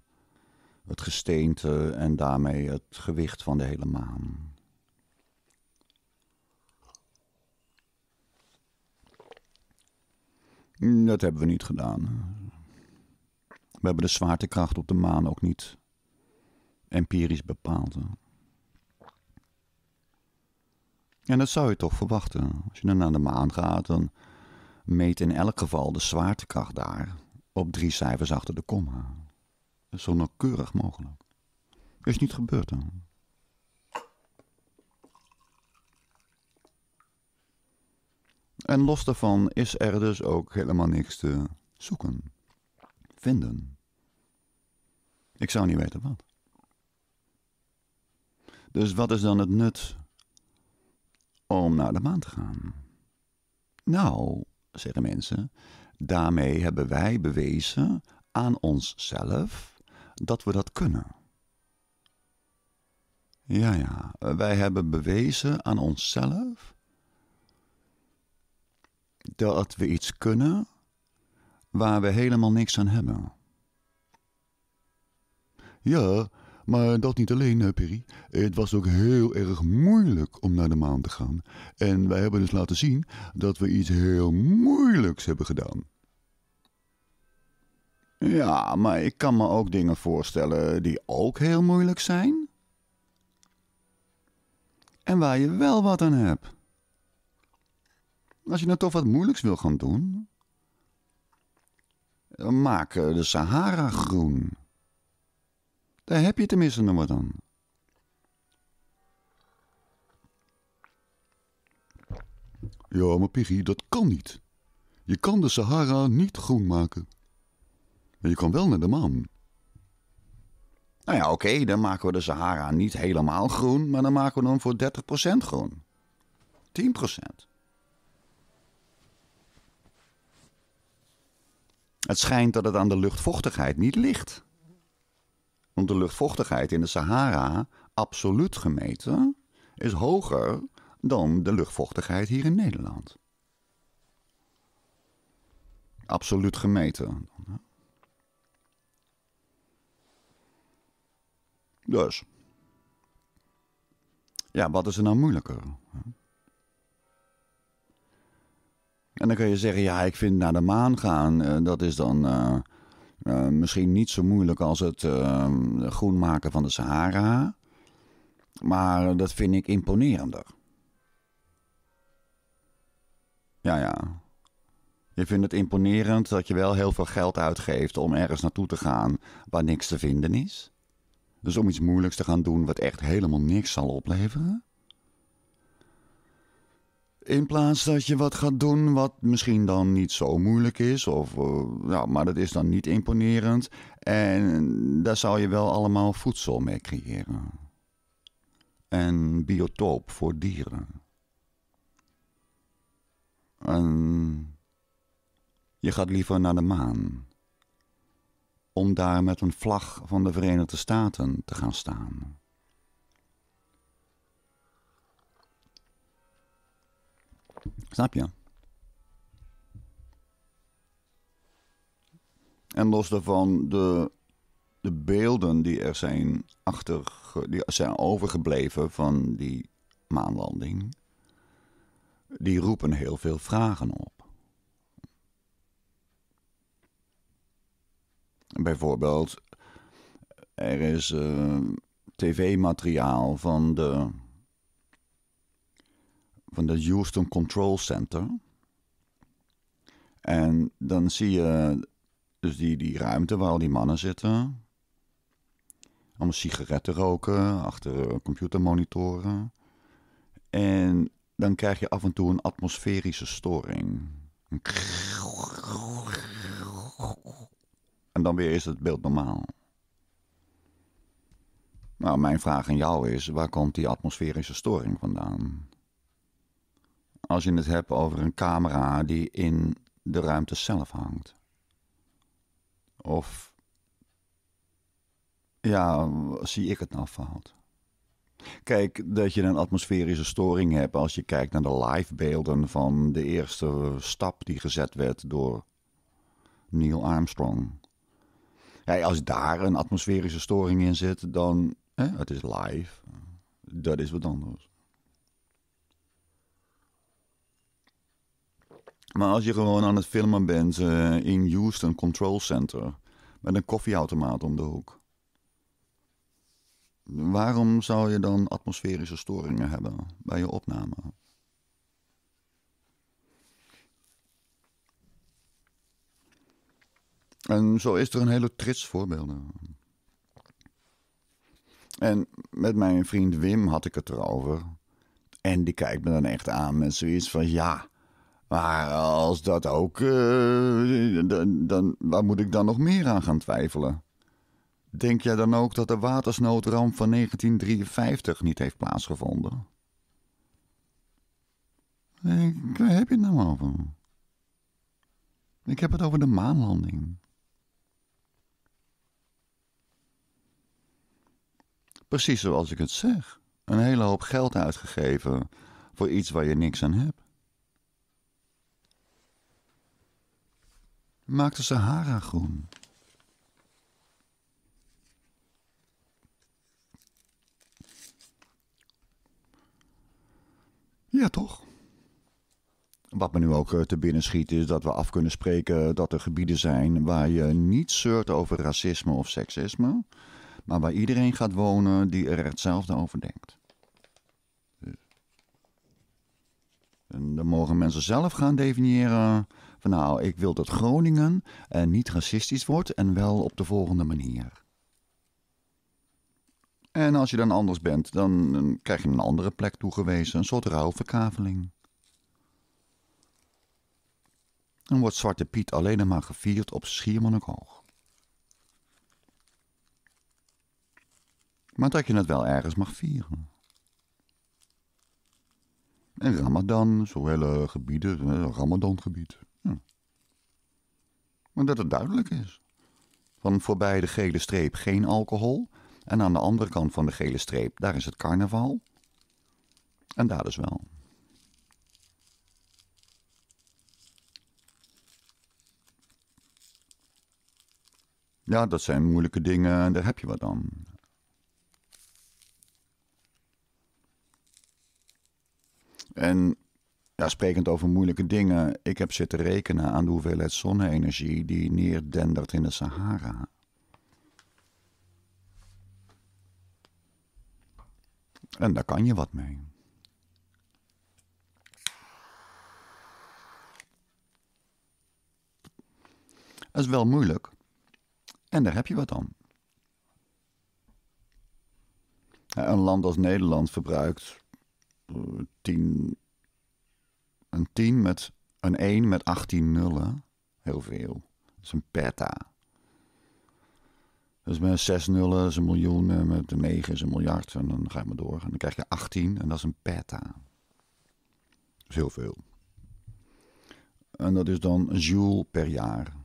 het gesteente en daarmee het gewicht van de hele maan. Dat hebben we niet gedaan. We hebben de zwaartekracht op de maan ook niet empirisch bepaald. En dat zou je toch verwachten. Als je dan naar de maan gaat, dan meet in elk geval de zwaartekracht daar op drie cijfers achter de komma. Zo nauwkeurig mogelijk. Is niet gebeurd dan. En los daarvan is er dus ook helemaal niks te zoeken, vinden. Ik zou niet weten wat. Dus wat is dan het nut om naar de maan te gaan? Nou, zeggen mensen, daarmee hebben wij bewezen aan onszelf dat we dat kunnen. Ja, ja, wij hebben bewezen aan onszelf dat we iets kunnen waar we helemaal niks aan hebben. Ja, maar dat niet alleen, Perry. Het was ook heel erg moeilijk om naar de maan te gaan. En wij hebben dus laten zien dat we iets heel moeilijks hebben gedaan. Ja, maar ik kan me ook dingen voorstellen die ook heel moeilijk zijn. En waar je wel wat aan hebt. Als je nou toch wat moeilijks wil gaan doen, maak eh, de Sahara groen. Daar heb je tenminste nog wat dan. Ja, maar Piggy, dat kan niet. Je kan de Sahara niet groen maken. Maar je kan wel naar de maan. Nou ja, oké, dan maken we de Sahara niet helemaal groen, maar dan maken we hem voor 30% groen. 10%. Het schijnt dat het aan de luchtvochtigheid niet ligt. Want de luchtvochtigheid in de Sahara, absoluut gemeten, is hoger dan de luchtvochtigheid hier in Nederland. Absoluut gemeten. Dus. Ja, wat is er nou moeilijker? En dan kun je zeggen, ja, ik vind naar de maan gaan, eh, dat is dan eh, eh, misschien niet zo moeilijk als het ehm, groen maken van de Sahara. Maar dat vind ik imponerender. Ja, ja. Je vindt het imponerend dat je wel heel veel geld uitgeeft om ergens naartoe te gaan waar niks te vinden is? Dus om iets moeilijks te gaan doen wat echt helemaal niks zal opleveren? In plaats dat je wat gaat doen wat misschien dan niet zo moeilijk is, of, eh, ja, maar dat is dan niet imponerend. En daar zou je wel allemaal voedsel mee creëren. En biotoop voor dieren. En je gaat liever naar de maan. Om daar met een vlag van de Verenigde Staten te gaan staan. Snap je? En los daarvan de, de beelden die er zijn, achter, die zijn overgebleven van die maanlanding, die roepen heel veel vragen op. Bijvoorbeeld, er is eh, tv-materiaal van de van de Houston Control Center. En dan zie je dus die, die ruimte waar al die mannen zitten. Allemaal sigaretten roken, achter computermonitoren. En dan krijg je af en toe een atmosferische storing. En dan weer is het beeld normaal. Nou, mijn vraag aan jou is: waar komt die atmosferische storing vandaan? Als je het hebt over een camera die in de ruimte zelf hangt. Of ja, zie ik het nou Kijk, dat je een atmosferische storing hebt als je kijkt naar de live beelden van de eerste stap die gezet werd door Neil Armstrong. Ja, als daar een atmosferische storing in zit, dan hè, het is live. Dat is wat anders. Maar als je gewoon aan het filmen bent eh, in Houston Control Center met een koffieautomaat om de hoek. Waarom zou je dan atmosferische storingen hebben bij je opname? En zo is er een hele trits voorbeelden. En met mijn vriend Wim had ik het erover. En die kijkt me dan echt aan met zoiets van: ja, maar als dat ook, eh, dan, dan, waar moet ik dan nog meer aan gaan twijfelen? Denk jij dan ook dat de watersnoodramp van 1953 niet heeft plaatsgevonden? Ik, waar heb je het nou over? Ik heb het over de maanlanding. Precies zoals ik het zeg. Een hele hoop geld uitgegeven voor iets waar je niks aan hebt. Maakte de Sahara groen. Ja, toch? Wat me nu ook eh, te binnen schiet is dat we af kunnen spreken dat er gebieden zijn waar je niet zeurt over racisme of seksisme, maar waar iedereen gaat wonen die er hetzelfde over denkt. En dan mogen mensen zelf gaan definiëren van nou, ik wil dat Groningen eh, niet racistisch wordt en wel op de volgende manier. En als je dan anders bent, dan, krijg je een andere plek toegewezen, een soort rouwverkaveling. Dan wordt Zwarte Piet alleen maar gevierd op Schiermonnikoog. Maar dat je het wel ergens mag vieren. En Ramadan, zo hele gebieden, eh, Ramadan-gebied omdat dat het duidelijk is. Van voorbij de gele streep geen alcohol en aan de andere kant van de gele streep, daar is het carnaval. En daar dus wel. Ja, dat zijn moeilijke dingen, daar heb je wat aan. En ja, sprekend over moeilijke dingen. Ik heb zitten rekenen aan de hoeveelheid zonne-energie die neerdendert in de Sahara. En daar kan je wat mee. Dat is wel moeilijk. En daar heb je wat aan. Een land als Nederland verbruikt 10 eh, een 10 met een 1 met 18 nullen. Heel veel. Dat is een peta. Dus met 6 nullen is een miljoen, eh, met de 9 is een miljard. En dan ga je maar door. En dan krijg je 18 en dat is een peta. Dat is heel veel. En dat is dan een joule per jaar.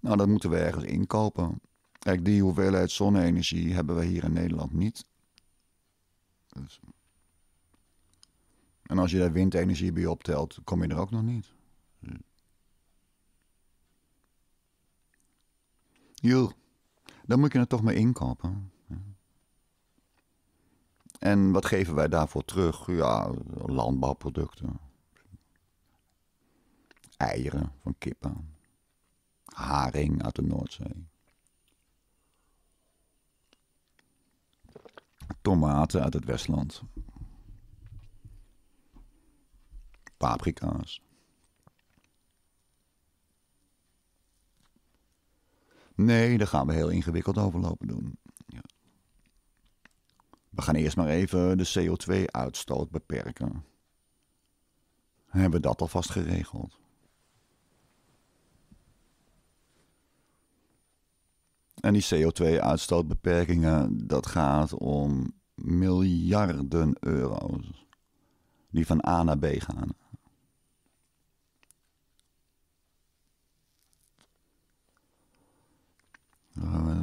Nou, dat moeten we ergens inkopen. Kijk, die hoeveelheid zonne-energie hebben we hier in Nederland niet. Dus en als je daar windenergie bij optelt, kom je er ook nog niet. Joh, dan moet je het toch maar inkopen. En wat geven wij daarvoor terug? Ja, landbouwproducten. Eieren van kippen. Haring uit de Noordzee. Tomaten uit het Westland. paprika's. Nee, daar gaan we heel ingewikkeld over lopen doen. Ja. We gaan eerst maar even de CO2-uitstoot beperken. Hebben we dat alvast geregeld? En die CO2-uitstootbeperkingen, dat gaat om miljarden euro's die van A naar B gaan.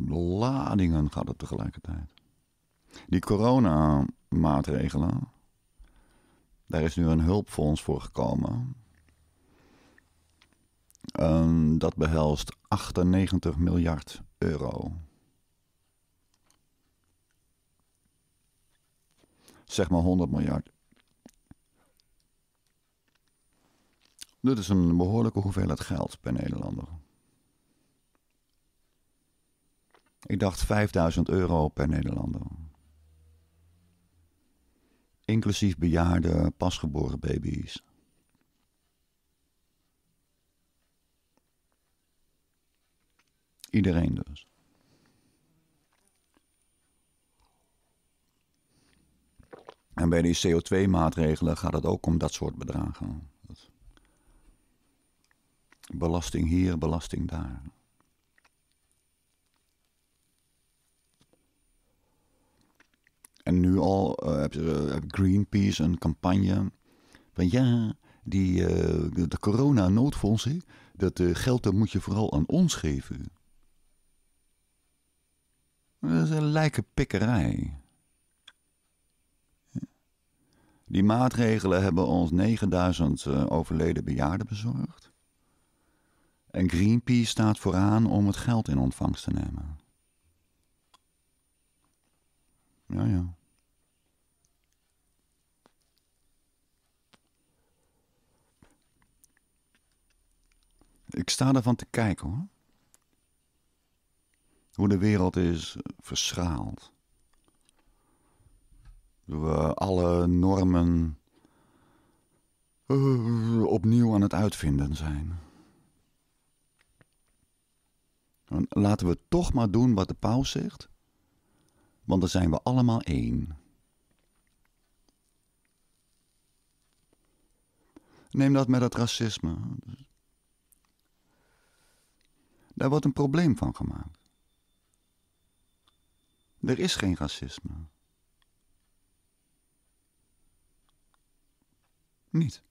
Ladingen gaat het tegelijkertijd. Die coronamaatregelen, daar is nu een hulpfonds voor gekomen. Um, dat behelst 98 miljard euro. Zeg maar 100 miljard. Dit is een behoorlijke hoeveelheid geld per Nederlander. Ik dacht 5000 euro per Nederlander. Inclusief bejaarde, pasgeboren baby's. Iedereen dus. En bij die CO2-maatregelen gaat het ook om dat soort bedragen. Belasting hier, belasting daar. En nu al uh, heb eh, Greenpeace een campagne van ja, die, eh, de, de corona-noodfondsen, dat geld dat moet je vooral aan ons geven. Dat is een lijke pikkerij. Die maatregelen hebben ons 9000 overleden bejaarden bezorgd. En Greenpeace staat vooraan om het geld in ontvangst te nemen. Ja, ja. Ik sta ervan te kijken hoor. Hoe de wereld is verschaald. We alle normen eh, opnieuw aan het uitvinden zijn. laten we toch maar doen wat de paus zegt want dan zijn we allemaal één. Neem dat met het racisme. Daar wordt een probleem van gemaakt. Er is geen racisme. Niet.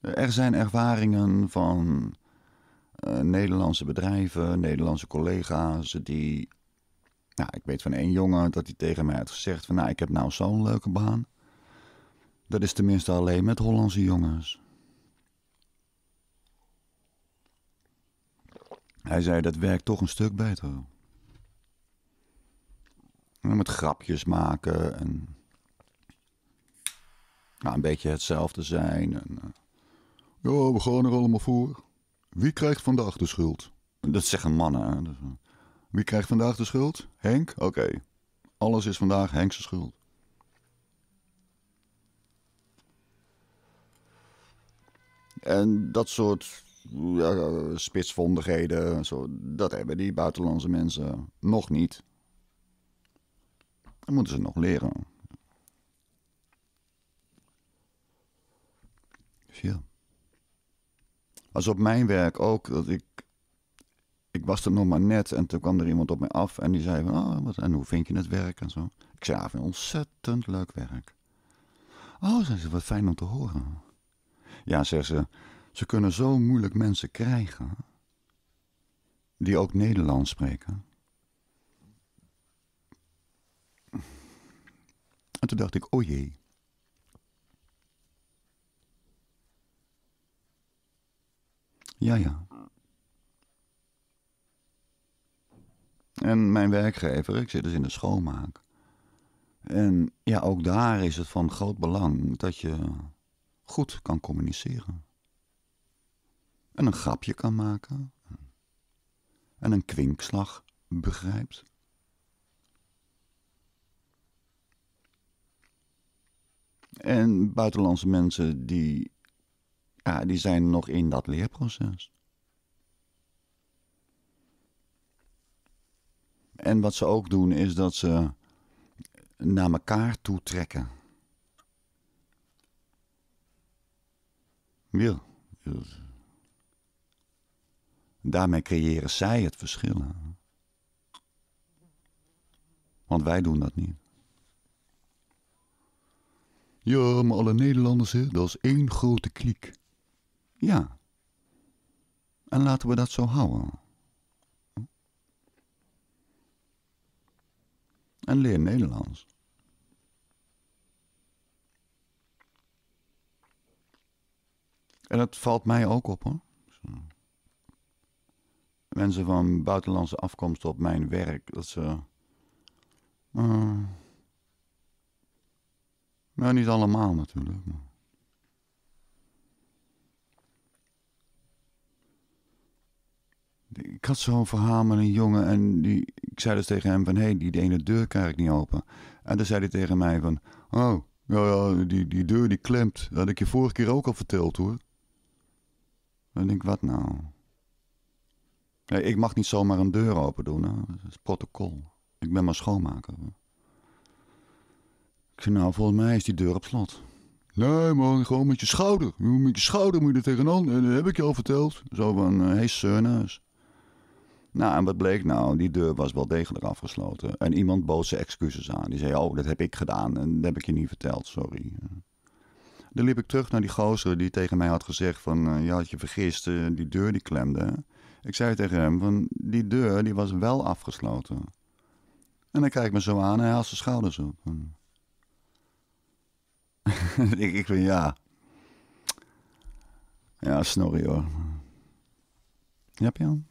Er zijn ervaringen van eh, Nederlandse bedrijven, Nederlandse collega's die... Nou, ik weet van één jongen dat hij tegen mij had gezegd van... Nou, ik heb nou zo'n leuke baan. Dat is tenminste alleen met Hollandse jongens. Hij zei, dat werkt toch een stuk beter. Met grapjes maken en... Nou, een beetje hetzelfde zijn. En, eh, ja, we gaan er allemaal voor. Wie krijgt vandaag de schuld? Dat zeggen mannen. Hè? wie krijgt vandaag de schuld? Henk? Oké. Alles is vandaag Henk's schuld. En dat soort ja, spitsvondigheden, zo, dat hebben die buitenlandse mensen nog niet. Dat moeten ze nog leren. ja als op mijn werk ook, dat ik, ik was er nog maar net en toen kwam er iemand op mij af en die zei van, oh, wat, en hoe vind je het werk en zo. Ik zei, ja, ah, vind ontzettend leuk werk. Oh, zei ze, wat fijn om te horen. Ja, zei ze, ze kunnen zo moeilijk mensen krijgen die ook Nederlands spreken. En toen dacht ik, o oh jee. Ja, ja. En mijn werkgever, ik zit dus in de schoonmaak. En ja, ook daar is het van groot belang dat je goed kan communiceren. En een grapje kan maken. En een kwinkslag begrijpt. En buitenlandse mensen die ja, die zijn nog in dat leerproces. En wat ze ook doen is dat ze naar elkaar toe trekken. Wil. Daarmee creëren zij het verschil. Want wij doen dat niet. Ja, maar alle Nederlanders, hè, dat is één grote kliek. Ja. En laten we dat zo houden. En leer Nederlands. En dat valt mij ook op hoor. Mensen van buitenlandse afkomst op mijn werk, dat ze. Eh, nou, niet allemaal natuurlijk. Maar. Ik had zo'n verhaal met een jongen en die, ik zei dus tegen hem van... hé, hey, die ene deur krijg ik niet open. En dan zei hij tegen mij van... oh, ja, die, die deur die klemt. Dat had ik je vorige keer ook al verteld hoor. Dan denk ik, wat nou? Nee, ik mag niet zomaar een deur open doen. Hè? Dat is protocol. Ik ben maar schoonmaker. Ik zei, nou, volgens mij is die deur op slot. Nee man, gewoon met je schouder. Met je schouder moet je er tegenaan. En dat heb ik je al verteld. Zo van, hé hey, nou, en wat bleek nou? Die deur was wel degelijk afgesloten. En iemand bood ze excuses aan. Die zei, oh, dat heb ik gedaan en dat heb ik je niet verteld, sorry. Eh, dan liep ik terug naar die gozer die tegen mij had gezegd van... Eh, je had je vergist, eh, die deur die klemde. Ik zei tegen hem van, die deur die was wel afgesloten. En hij kijkt me zo aan en hij haalt zijn schouders op. ik, ik vind, ja... Ja, snorri hoor. Ja, Jan?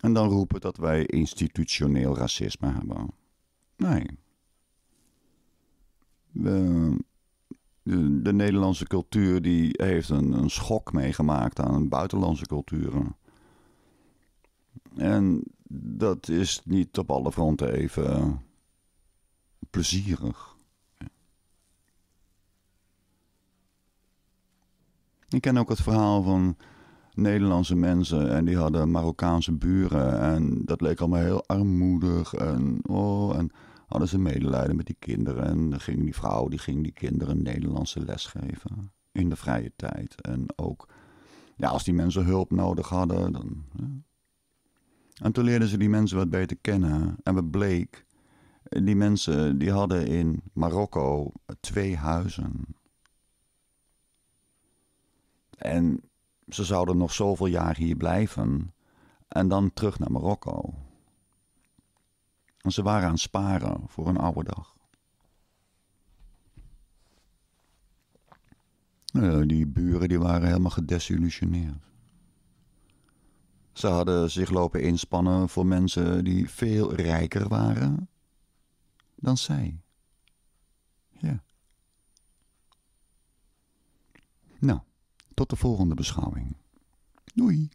En dan roepen dat wij institutioneel racisme hebben. Nee. de, Nederlandse cultuur die heeft een, een schok meegemaakt aan buitenlandse culturen. En dat is niet op alle fronten even plezierig. Ik ken ook het verhaal van Nederlandse mensen en die hadden Marokkaanse buren. En dat leek allemaal heel armoedig. En, oh, en hadden ze medelijden met die kinderen. En dan ging die vrouw die ging die kinderen Nederlandse les geven in de vrije tijd. En ook ja, als die mensen hulp nodig hadden. Dan, ja. En toen leerden ze die mensen wat beter kennen. En wat bleek, die mensen die hadden in Marokko twee huizen. En ze zouden nog zoveel jaar hier blijven en dan terug naar Marokko. En ze waren aan het sparen voor een oude dag. Eh, die buren die waren helemaal gedesillusioneerd. Ze hadden zich lopen inspannen voor mensen die veel rijker waren dan zij. Ja. Tot de volgende beschouwing. Doei!